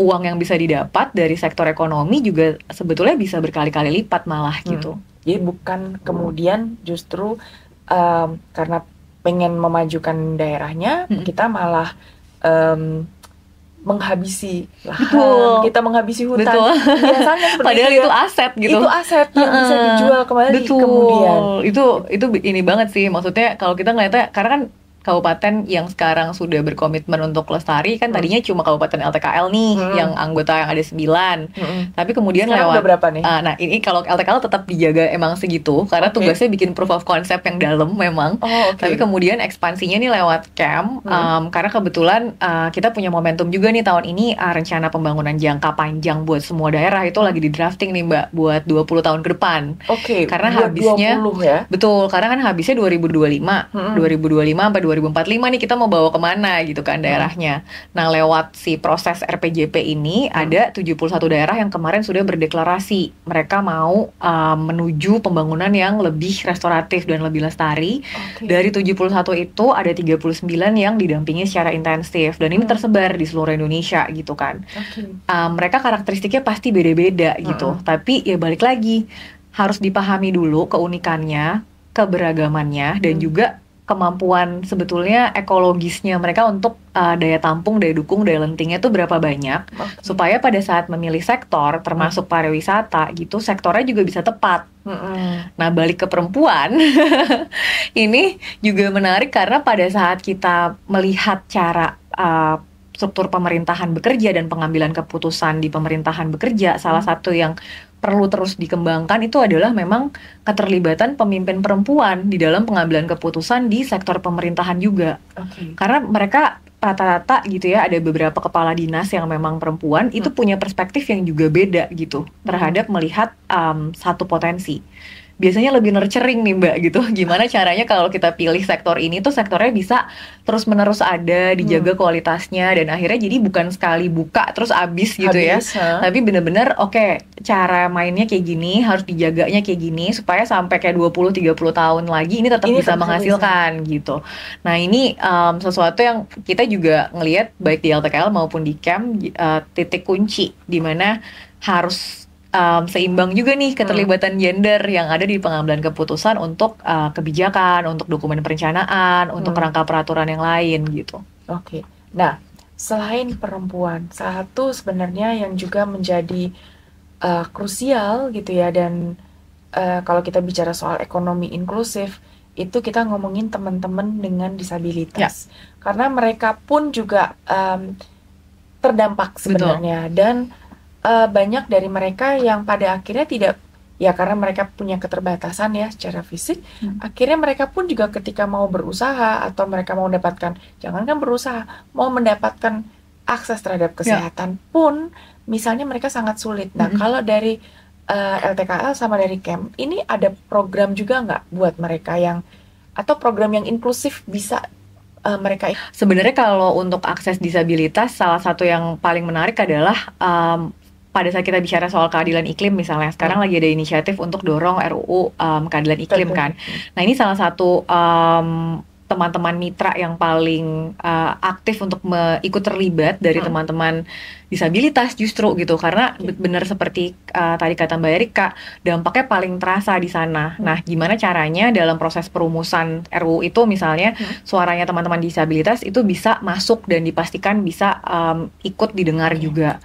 uang yang bisa didapat dari sektor ekonomi juga sebetulnya bisa berkali-kali lipat malah hmm. gitu. Jadi bukan kemudian justru um, karena pengen memajukan daerahnya, hmm. kita malah um, menghabisi lahan, Betul. kita menghabisi hutan. Betul. Biasanya Padahal ya. itu, aset gitu. Itu aset yang bisa dijual kembali Betul. kemudian. Itu itu ini banget sih maksudnya kalau kita ngeliatnya karena kan kabupaten yang sekarang sudah berkomitmen untuk lestari kan hmm. tadinya hmm. cuma kabupaten LTKL nih hmm. yang anggota yang ada 9. Hmm. Tapi kemudian sekarang lewat berapa nih? Uh, nah, ini kalau LTKL tetap dijaga emang segitu karena okay. tugasnya bikin proof of concept yang dalam memang. Oh, okay. Tapi kemudian ekspansinya nih lewat camp hmm. um, karena kebetulan uh, kita punya momentum juga nih tahun ini uh, rencana pembangunan jangka panjang buat semua daerah itu lagi di drafting nih Mbak buat 20 tahun ke depan. Oke. Okay. Karena habisnya 20 ya. Betul, karena kan habisnya 2025. Hmm. 2025 sampai 2045 nih kita mau bawa kemana gitu kan hmm. daerahnya. Hmm. Nah lewat si proses RPJP ini hmm. ada 71 daerah yang kemarin sudah berdeklarasi mereka mau uh, menuju pembangunan yang lebih restoratif dan lebih lestari. Okay. Dari 71 itu ada 39 yang didampingi secara intensif dan ini hmm. tersebar di seluruh Indonesia gitu kan. Okay. Uh, mereka karakteristiknya pasti beda-beda gitu. hmm. gitu. Tapi ya balik lagi harus dipahami dulu keunikannya keberagamannya dan hmm. juga kemampuan sebetulnya ekologisnya mereka untuk uh, daya tampung, daya dukung, daya lentingnya itu berapa banyak okay. supaya pada saat memilih sektor termasuk hmm. pariwisata gitu sektornya juga bisa tepat. -hmm. Nah balik ke perempuan *laughs* ini juga menarik karena pada saat kita melihat cara uh, struktur pemerintahan bekerja dan pengambilan keputusan di pemerintahan bekerja salah hmm. satu yang perlu terus dikembangkan itu adalah memang keterlibatan pemimpin perempuan di dalam pengambilan keputusan di sektor pemerintahan juga. Okay. Karena mereka rata-rata gitu ya ada beberapa kepala dinas yang memang perempuan hmm. itu punya perspektif yang juga beda gitu hmm. terhadap melihat um, satu potensi biasanya lebih nurturing nih Mbak gitu. *laughs* Gimana caranya kalau kita pilih sektor ini tuh sektornya bisa terus-menerus ada, dijaga hmm. kualitasnya dan akhirnya jadi bukan sekali buka terus abis gitu ya. habis, ya. huh? Tapi bener-bener oke, okay, cara mainnya kayak gini, harus dijaganya kayak gini supaya sampai kayak 20 30 tahun lagi ini tetap ini bisa menghasilkan bisa. gitu. Nah, ini um, sesuatu yang kita juga ngelihat baik di LTKL maupun di camp e uh, eh, titik kunci di mana harus um, seimbang juga nih keterlibatan hmm. gender yang ada di pengambilan keputusan untuk uh, kebijakan, untuk dokumen perencanaan, hmm. untuk kerangka peraturan yang lain gitu. Oke. Okay. Nah, selain perempuan, satu sebenarnya yang juga menjadi uh, krusial gitu ya dan uh, kalau kita bicara soal ekonomi inklusif itu kita ngomongin teman-teman dengan disabilitas. Ya. Karena mereka pun juga um, terdampak sebenarnya Betul. dan uh, banyak dari mereka yang pada akhirnya tidak ya karena mereka punya keterbatasan ya secara fisik hmm. akhirnya mereka pun juga ketika mau berusaha atau mereka mau mendapatkan jangan kan berusaha mau mendapatkan akses terhadap ya. kesehatan ya. pun misalnya mereka sangat sulit nah hmm. kalau dari uh, eh, LTKL sama dari camp ini ada program juga nggak buat mereka yang atau program yang inklusif bisa uh, mereka sebenarnya kalau untuk akses disabilitas salah satu yang paling menarik adalah um, pada saat kita bicara soal keadilan iklim misalnya sekarang hmm. lagi ada inisiatif untuk dorong RUU um, keadilan iklim Betul. kan. Nah ini salah satu um, teman-teman mitra yang paling uh, aktif untuk ikut terlibat dari hmm. teman-teman hmm disabilitas justru gitu karena benar seperti uh, tadi kata Mbak Erika dampaknya paling terasa di sana. Hmm. Nah, gimana caranya dalam proses perumusan RUU itu misalnya hmm. suaranya teman-teman disabilitas itu bisa masuk dan dipastikan bisa um, ikut didengar juga.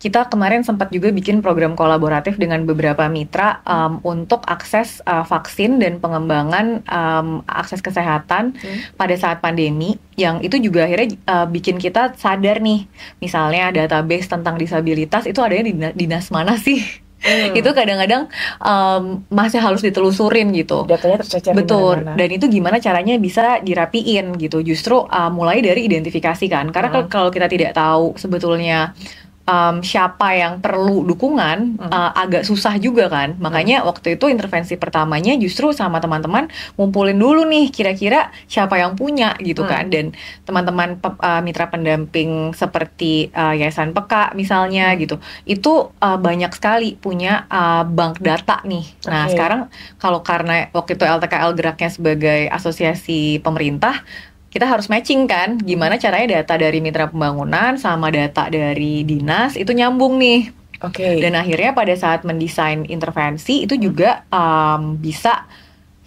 Kita kemarin sempat juga bikin program kolaboratif dengan beberapa mitra um, untuk akses uh, vaksin dan pengembangan um, akses kesehatan hmm. pada saat pandemi yang itu juga akhirnya uh, bikin kita sadar nih misalnya database tentang disabilitas itu adanya di dinas, mana sih Hmm. itu kadang-kadang um, masih harus ditelusurin gitu. Datanya tercecer. Betul. Dimana Dan itu gimana caranya bisa dirapiin gitu. Justru uh, mulai dari identifikasi kan. Karena hmm. kalau kita tidak tahu sebetulnya um, siapa yang perlu dukungan hmm. uh, agak susah juga kan. Makanya hmm. waktu itu intervensi pertamanya justru sama teman-teman ngumpulin dulu nih kira-kira siapa yang punya gitu hmm. kan. Mm-hmm. Dan teman-teman uh, mitra pendamping seperti uh, Yayasan Peka misalnya hmm. gitu. Itu uh, banyak sekali punya uh, bank data nih. Nah, sekarang kalau karena waktu itu LTKL geraknya sebagai asosiasi pemerintah kita harus matching kan gimana hmm. caranya data dari mitra pembangunan sama data dari dinas itu nyambung nih oke okay. dan akhirnya pada saat mendesain intervensi itu hmm. juga um, bisa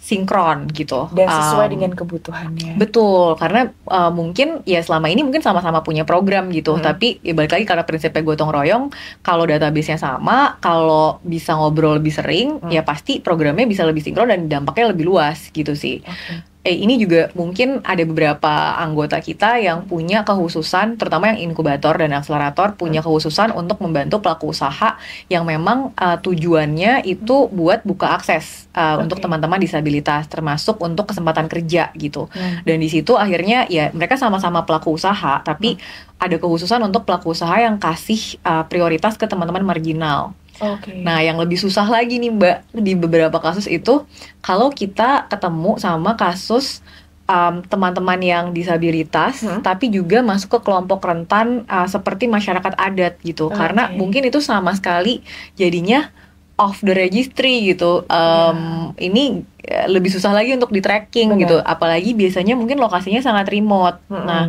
sinkron gitu dan sesuai um, dengan kebutuhannya betul karena uh, mungkin ya selama ini mungkin sama-sama punya program gitu hmm. tapi ya balik lagi karena prinsipnya gotong royong kalau databasenya sama kalau bisa ngobrol lebih sering hmm. ya pasti programnya bisa lebih sinkron dan dampaknya lebih luas gitu sih okay eh, ini juga mungkin ada beberapa anggota kita yang punya kehususan, terutama yang inkubator dan akselerator punya hmm. kehususan untuk membantu pelaku usaha yang memang uh, tujuannya itu buat buka akses uh, eh, okay. untuk teman-teman disabilitas, termasuk untuk kesempatan kerja gitu. Hmm. Dan di situ akhirnya ya mereka sama-sama pelaku usaha, tapi hmm. ada kehususan untuk pelaku usaha yang kasih uh, prioritas ke teman-teman marginal. Okay. Nah, yang lebih susah lagi nih, Mbak, di beberapa kasus itu kalau kita ketemu sama kasus um, teman-teman um, yang disabilitas hmm? tapi juga masuk ke kelompok rentan uh, seperti masyarakat adat gitu okay. karena mungkin itu sama sekali jadinya off the registry gitu um, yeah. ini eh, lebih susah lagi untuk di tracking Benar. gitu apalagi biasanya mungkin lokasinya sangat remote -hmm. nah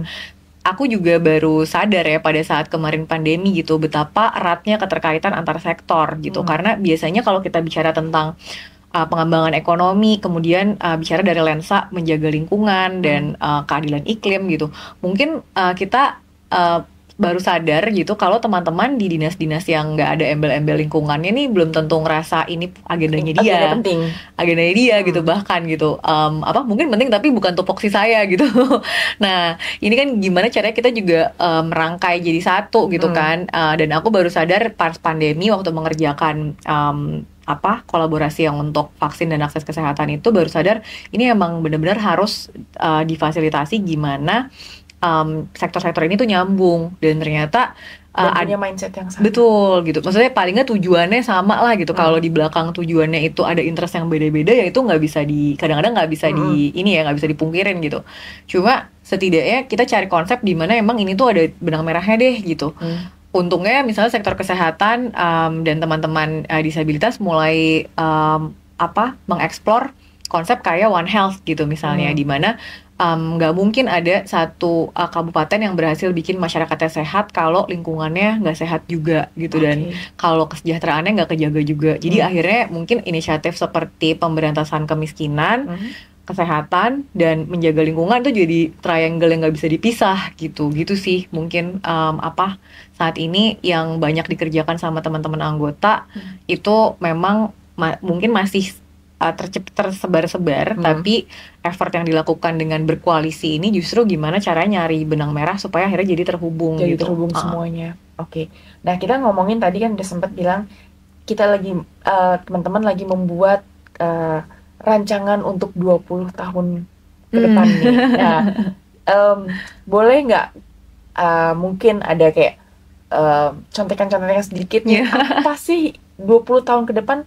aku juga baru sadar ya pada saat kemarin pandemi gitu betapa eratnya keterkaitan antar sektor gitu hmm. karena biasanya kalau kita bicara tentang uh, pengembangan ekonomi kemudian uh, bicara dari lensa menjaga lingkungan dan hmm. uh, keadilan iklim gitu mungkin uh, kita uh, baru sadar gitu kalau teman-teman di dinas-dinas yang nggak ada embel-embel lingkungannya nih belum tentu ngerasa ini agendanya dia agenda penting agendanya dia gitu, hmm. gitu bahkan gitu um, apa mungkin penting tapi bukan tupoksi saya gitu *laughs* nah ini kan gimana caranya kita juga um, merangkai jadi satu gitu hmm. kan uh, dan aku baru sadar pas pandemi waktu mengerjakan um, apa kolaborasi yang untuk vaksin dan akses kesehatan itu baru sadar ini emang benar-benar harus uh, difasilitasi gimana sektor-sektor um, ini tuh nyambung dan ternyata ada eh, uh, ada mindset yang sama. Betul gitu. Maksudnya paling tujuannya sama lah gitu. Hmm. Kalau di belakang tujuannya itu ada interest yang beda-beda ya itu nggak bisa di kadang-kadang nggak bisa hmm. di ini ya nggak bisa dipungkirin gitu. Cuma setidaknya kita cari konsep di mana emang ini tuh ada benang merahnya deh gitu. Hmm. Untungnya misalnya sektor kesehatan um, dan teman-teman uh, disabilitas mulai um, apa mengeksplor konsep kayak One Health gitu misalnya hmm. di mana nggak um, mungkin ada satu uh, kabupaten yang berhasil bikin masyarakatnya sehat kalau lingkungannya nggak sehat juga gitu okay. dan kalau kesejahteraannya nggak kejaga juga jadi hmm. akhirnya mungkin inisiatif seperti pemberantasan kemiskinan hmm. kesehatan dan menjaga lingkungan itu jadi triangle yang nggak bisa dipisah gitu gitu sih mungkin um, apa saat ini yang banyak dikerjakan sama teman-teman anggota hmm. itu memang ma mungkin masih Eh, tersebar-sebar, hmm. tapi effort yang dilakukan dengan berkoalisi ini justru gimana cara nyari benang merah supaya akhirnya jadi terhubung. Jadi gitu. terhubung uh. semuanya. Oke. Okay. Nah kita ngomongin tadi kan udah sempat bilang kita lagi uh, teman-teman lagi membuat uh, rancangan untuk 20 hmm. *laughs* nah, iya. tahun ke depan hmm. nih. Nah, um, boleh nggak uh, mungkin ada kayak uh, contekan-contekan sedikit nih yeah. apa sih 20 tahun ke depan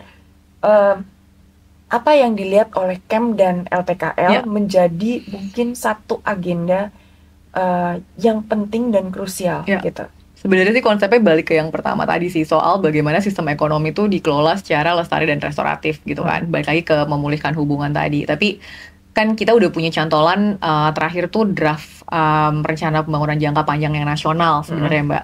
apa yang dilihat oleh KEM dan LPKL ya. menjadi mungkin satu agenda uh, yang penting dan krusial ya. gitu. Sebenarnya sih konsepnya balik ke yang pertama tadi sih soal bagaimana sistem ekonomi itu dikelola secara lestari dan restoratif gitu kan. Hmm. Balik lagi ke memulihkan hubungan tadi. Tapi kan kita udah punya cantolan uh, terakhir tuh draft um, rencana pembangunan jangka panjang yang nasional sebenarnya hmm. Mbak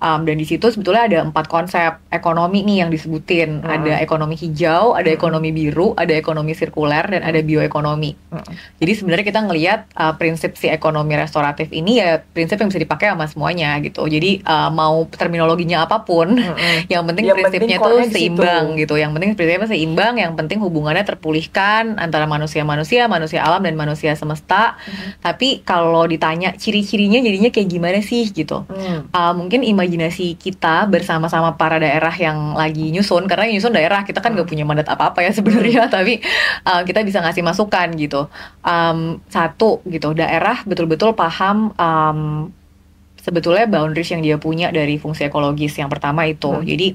Um, dan di situ sebetulnya ada empat konsep ekonomi nih yang disebutin. Hmm. Ada ekonomi hijau, ada hmm. ekonomi biru, ada ekonomi sirkuler, dan ada hmm. bioekonomi. Hmm. Jadi sebenarnya kita ngelihat uh, prinsip si ekonomi restoratif ini ya prinsip yang bisa dipakai sama semuanya gitu. Jadi uh, mau terminologinya apapun, hmm. *laughs* yang penting yang prinsipnya penting tuh seimbang gitu. Yang penting prinsipnya seimbang, yang penting hubungannya terpulihkan antara manusia-manusia, manusia alam dan manusia semesta. Hmm. Tapi kalau ditanya ciri-cirinya jadinya kayak gimana sih gitu? Hmm. Uh, mungkin imaj imajinasi kita bersama-sama para daerah yang lagi nyusun karena nyusun daerah kita kan nggak punya mandat apa-apa ya sebenarnya hmm. *laughs* tapi uh, kita bisa ngasih masukan gitu um, satu gitu daerah betul-betul paham um, sebetulnya boundaries yang dia punya dari fungsi ekologis yang pertama itu hmm. jadi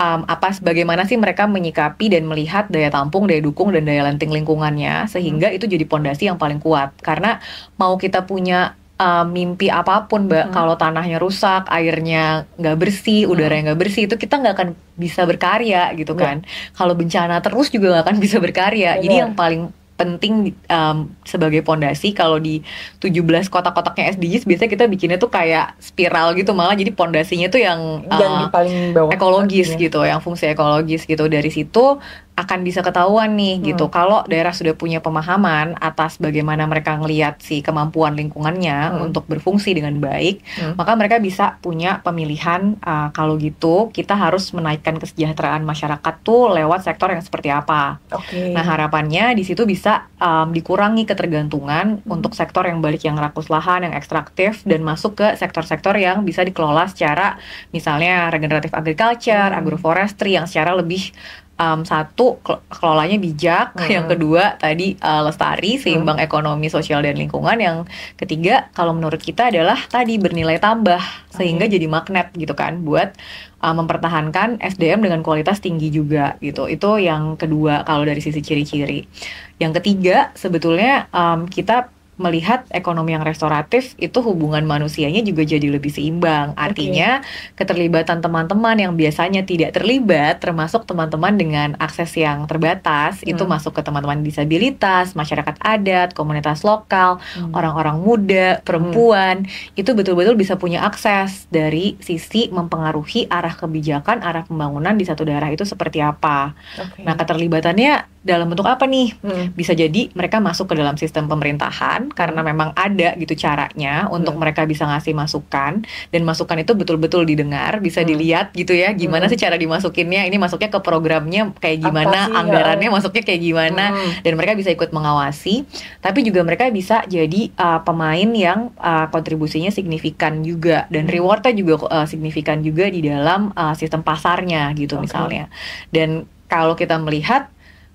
um, apa sebagaimana sih mereka menyikapi dan melihat daya tampung, daya dukung dan daya lenting lingkungannya sehingga hmm. itu jadi pondasi yang paling kuat. Karena mau kita punya uh, mimpi apapun mbak hmm. kalau tanahnya rusak airnya nggak bersih hmm. udaranya nggak bersih itu kita nggak akan bisa berkarya gitu hmm. kan kalau bencana terus juga nggak akan bisa berkarya Benar. jadi yang paling penting um, sebagai pondasi kalau di 17 kotak-kotaknya SDGs biasanya kita bikinnya tuh kayak spiral gitu malah jadi pondasinya tuh yang, yang eh, paling bawah ekologis ya. gitu ya. yang fungsi ekologis gitu dari situ akan bisa ketahuan nih hmm. gitu kalau daerah sudah punya pemahaman atas bagaimana mereka ngelihat si kemampuan lingkungannya hmm. untuk berfungsi dengan baik hmm. maka mereka bisa punya pemilihan uh, kalau gitu kita harus menaikkan kesejahteraan masyarakat tuh lewat sektor yang seperti apa okay. nah harapannya di situ bisa um, dikurangi ketergantungan hmm. untuk sektor yang balik yang rakus lahan yang ekstraktif dan masuk ke sektor-sektor yang bisa dikelola secara misalnya regeneratif agriculture hmm. agroforestry yang secara lebih um, satu kelolanya bijak, *laughs* hmm. yang kedua tadi uh, lestari, hmm. seimbang hmm. ekonomi, sosial dan lingkungan, yang ketiga kalau menurut kita adalah tadi bernilai tambah sehingga hmm. jadi magnet gitu kan buat uh, mempertahankan SDM dengan kualitas tinggi juga gitu. Itu yang kedua kalau dari sisi ciri-ciri. Yang ketiga sebetulnya um, kita melihat ekonomi yang restoratif itu hubungan manusianya juga jadi lebih seimbang. Artinya okay. keterlibatan teman-teman yang biasanya tidak terlibat termasuk teman-teman dengan akses yang terbatas hmm. itu masuk ke teman-teman disabilitas, masyarakat adat, komunitas lokal, hmm. orang-orang hmm. muda, perempuan hmm. itu betul-betul bisa punya akses dari sisi mempengaruhi arah kebijakan, arah pembangunan di satu daerah itu seperti apa. Okay. Nah, keterlibatannya dalam bentuk apa nih? Hmm. Bisa jadi mereka masuk ke dalam sistem pemerintahan karena memang ada gitu caranya untuk iya. mereka bisa ngasih masukan dan masukan itu betul-betul didengar, bisa hmm. dilihat gitu ya gimana hmm. sih cara dimasukinnya, ini masuknya ke programnya kayak gimana, sih, ya? anggarannya ya? masuknya kayak gimana hmm. dan mereka bisa ikut mengawasi, tapi juga mereka bisa jadi uh, pemain yang uh, kontribusinya signifikan juga dan rewardnya juga uh, signifikan juga di dalam uh, sistem pasarnya gitu okay. misalnya. Dan kalau kita melihat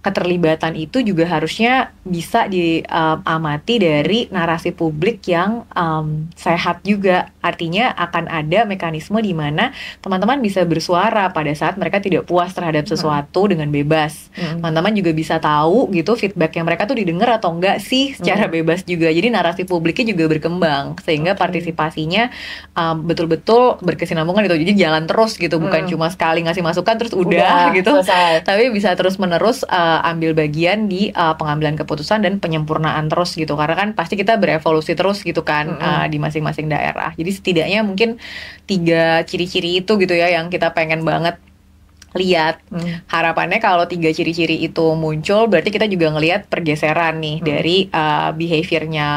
keterlibatan itu juga harusnya bisa diamati um, dari narasi publik yang um, sehat juga. Artinya akan ada mekanisme di mana teman-teman bisa bersuara pada saat mereka tidak puas terhadap hmm. sesuatu hmm. dengan bebas. teman hmm. Teman-teman juga bisa tahu gitu feedback yang mereka tuh didengar atau enggak sih secara hmm. bebas juga. Jadi narasi publiknya juga berkembang sehingga okay. partisipasinya um, betul-betul berkesinambungan gitu. Jadi jalan terus gitu, bukan hmm. cuma sekali ngasih masukan terus udah, udah gitu. Selesai. Tapi bisa terus-menerus uh, uh, ambil bagian di uh, pengambilan keputusan dan penyempurnaan terus gitu karena kan pasti kita berevolusi terus gitu kan mm -hmm. uh, di masing-masing daerah jadi setidaknya mungkin tiga ciri-ciri itu gitu ya yang kita pengen banget lihat. Hmm. Harapannya kalau tiga ciri-ciri itu muncul, berarti kita juga ngelihat pergeseran nih hmm. dari uh, behaviornya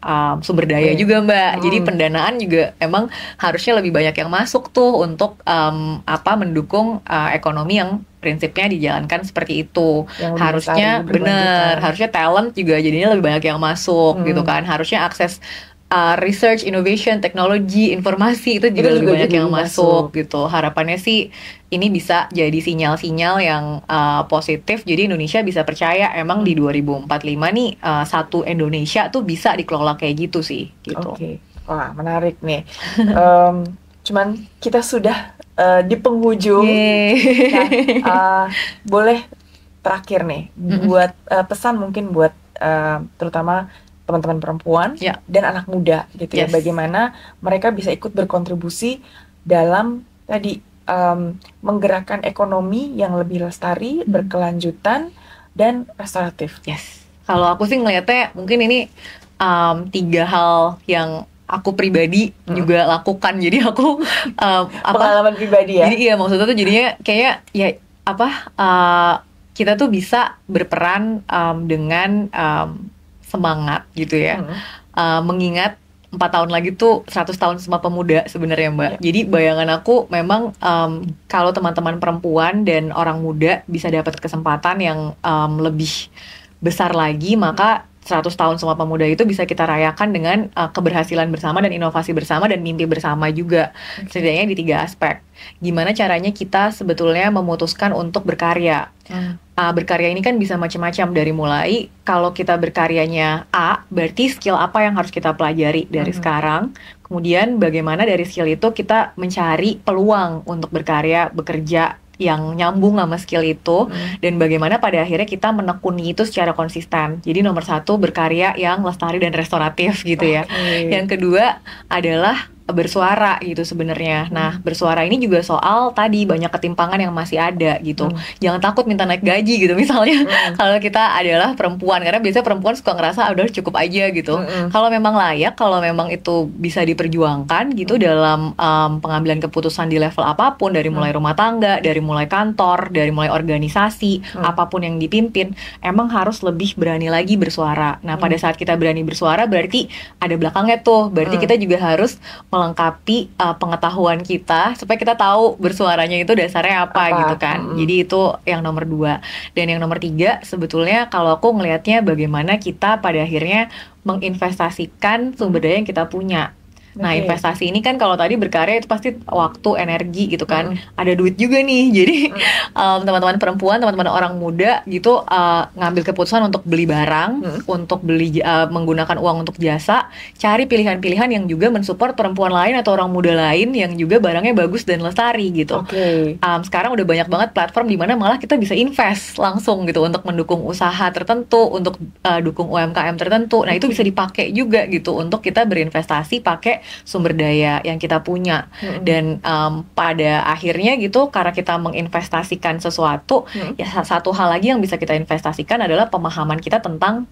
um, sumber daya hmm. juga mbak. Hmm. Jadi pendanaan juga emang harusnya lebih banyak yang masuk tuh untuk um, apa mendukung uh, ekonomi yang prinsipnya dijalankan seperti itu. Yang harusnya bener harusnya talent juga jadinya lebih banyak yang masuk hmm. gitu kan. Harusnya akses uh, research, innovation, teknologi, informasi itu juga itu lebih juga banyak yang masuk. masuk gitu. Harapannya sih ini bisa jadi sinyal-sinyal yang uh, positif jadi Indonesia bisa percaya emang di 2045 nih uh, satu Indonesia tuh bisa dikelola kayak gitu sih gitu. Oke. Okay. Wah, menarik nih. um, *laughs* cuman kita sudah uh, di penghujung. uh, boleh terakhir nih buat uh, pesan mungkin buat uh, terutama teman-teman perempuan yeah. dan anak muda gitu ya. yes. ya bagaimana mereka bisa ikut berkontribusi dalam tadi um, menggerakkan ekonomi yang lebih lestari, hmm. berkelanjutan, dan restoratif. Yes. Kalau aku sih ngeliatnya, mungkin ini um, tiga hal yang aku pribadi hmm. juga lakukan. *laughs* Jadi aku um, apa, pengalaman pribadi ya. Jadi iya maksudnya tuh jadinya kayaknya ya apa uh, kita tuh bisa berperan um, dengan um, semangat gitu ya. Hmm. Uh, mengingat empat tahun lagi tuh 100 tahun semua pemuda sebenarnya mbak. Yeah. Jadi bayangan aku memang um, kalau teman-teman perempuan dan orang muda bisa dapat kesempatan yang um, lebih besar lagi, maka 100 tahun semua pemuda itu bisa kita rayakan dengan uh, keberhasilan bersama dan inovasi bersama dan mimpi bersama juga. Setidaknya di tiga aspek. Gimana caranya kita sebetulnya memutuskan untuk berkarya. Hmm uh, berkarya ini kan bisa macam-macam dari mulai kalau kita berkaryanya A, berarti skill apa yang harus kita pelajari dari mm-hmm. sekarang. Kemudian bagaimana dari skill itu kita mencari peluang untuk berkarya, bekerja yang nyambung sama skill itu hmm. dan bagaimana pada akhirnya kita menekuni itu secara konsisten. Jadi nomor satu berkarya yang lestari dan restoratif gitu okay. ya. Yang kedua adalah bersuara gitu sebenarnya. Nah, hmm. bersuara ini juga soal tadi hmm. banyak ketimpangan yang masih ada gitu. Hmm. Jangan takut minta naik gaji gitu *laughs* misalnya. Hmm. kalau kita adalah perempuan karena biasanya perempuan suka ngerasa ah, udah cukup aja gitu. Hmm, hmm. Kalau memang layak, kalau memang itu bisa diperjuangkan gitu hmm. dalam um, pengambilan keputusan di level apapun dari mulai rumah tangga, dari mulai kantor, dari mulai organisasi, hmm. apapun yang dipimpin, emang harus lebih berani lagi bersuara. Nah, hmm. pada saat kita berani bersuara berarti ada belakangnya tuh. Berarti hmm. kita juga harus melengkapi uh, pengetahuan kita supaya kita tahu bersuaranya itu dasarnya apa, apa? gitu kan. Hmm. Jadi itu yang nomor dua dan yang nomor tiga sebetulnya kalau aku ngelihatnya bagaimana kita pada akhirnya menginvestasikan sumber daya yang kita punya Nah, okay. investasi ini kan kalau tadi berkarya itu pasti waktu, energi gitu kan. Mm. Ada duit juga nih. *laughs* Jadi teman-teman mm. um, perempuan, teman-teman orang muda gitu uh, ngambil keputusan untuk beli barang, mm. untuk beli uh, menggunakan uang untuk jasa, cari pilihan-pilihan yang juga mensupport perempuan lain atau orang muda lain yang juga barangnya bagus dan lestari gitu. Okay. Um, sekarang udah banyak banget platform di mana malah kita bisa invest langsung gitu untuk mendukung usaha tertentu, untuk uh, dukung UMKM tertentu. Nah, itu bisa dipakai juga gitu untuk kita berinvestasi pakai sumber daya yang kita punya mm-hmm. dan um, pada akhirnya gitu karena kita menginvestasikan sesuatu mm-hmm. ya satu hal lagi yang bisa kita investasikan adalah pemahaman kita tentang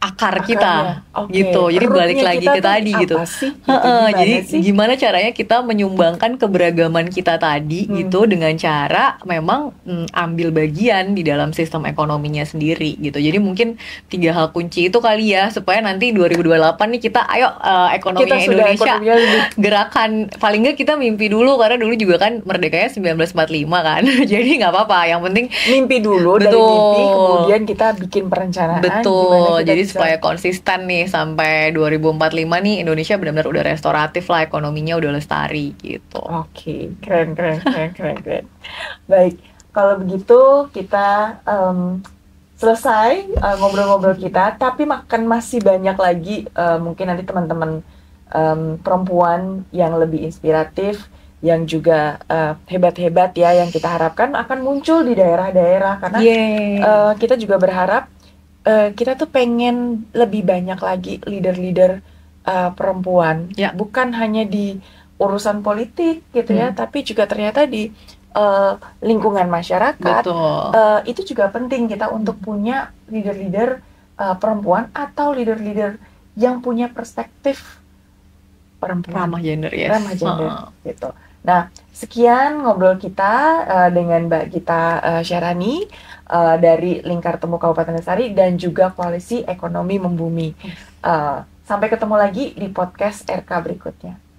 akar kita okay. gitu jadi Perutnya balik lagi ke tadi gitu Gitu, gimana jadi sih? gimana caranya kita menyumbangkan keberagaman kita tadi hmm. gitu dengan cara memang mm, ambil bagian di dalam sistem ekonominya sendiri gitu jadi mungkin tiga hal kunci itu kali ya supaya nanti 2028 nih kita ayo uh, eh, ekonomi kita Indonesia *laughs* gerakan paling nggak kita mimpi dulu karena dulu juga kan merdekanya 1945 kan *laughs* jadi nggak apa-apa yang penting mimpi dulu betul. dari mimpi kemudian kita bikin perencanaan betul jadi supaya konsisten nih sampai 2045 nih Indonesia benar-benar udah restoratif lah ekonominya udah lestari gitu. Oke, okay. keren keren keren keren keren. Baik, kalau begitu kita um, selesai eh, ngobrol-ngobrol uh, kita, tapi makan masih banyak lagi uh, mungkin nanti teman-teman um, perempuan yang lebih inspiratif yang juga eh, hebat-hebat uh, ya yang kita harapkan akan muncul di daerah-daerah karena uh, kita juga berharap Eh, kita tuh pengen lebih banyak lagi leader-leader uh, perempuan, ya. bukan hanya di urusan politik gitu ya, hmm. ya, tapi juga ternyata di uh, lingkungan masyarakat Uh, itu juga penting kita untuk punya leader-leader uh, perempuan atau leader-leader yang punya perspektif perempuan ramah gender ya yes. ramah gender uh. gitu nah sekian ngobrol kita uh, dengan Mbak Gita uh, Syarani uh, dari Lingkar Temu Kabupaten Lestari dan juga Koalisi Ekonomi Membumi. Uh, sampai ketemu lagi di podcast RK berikutnya.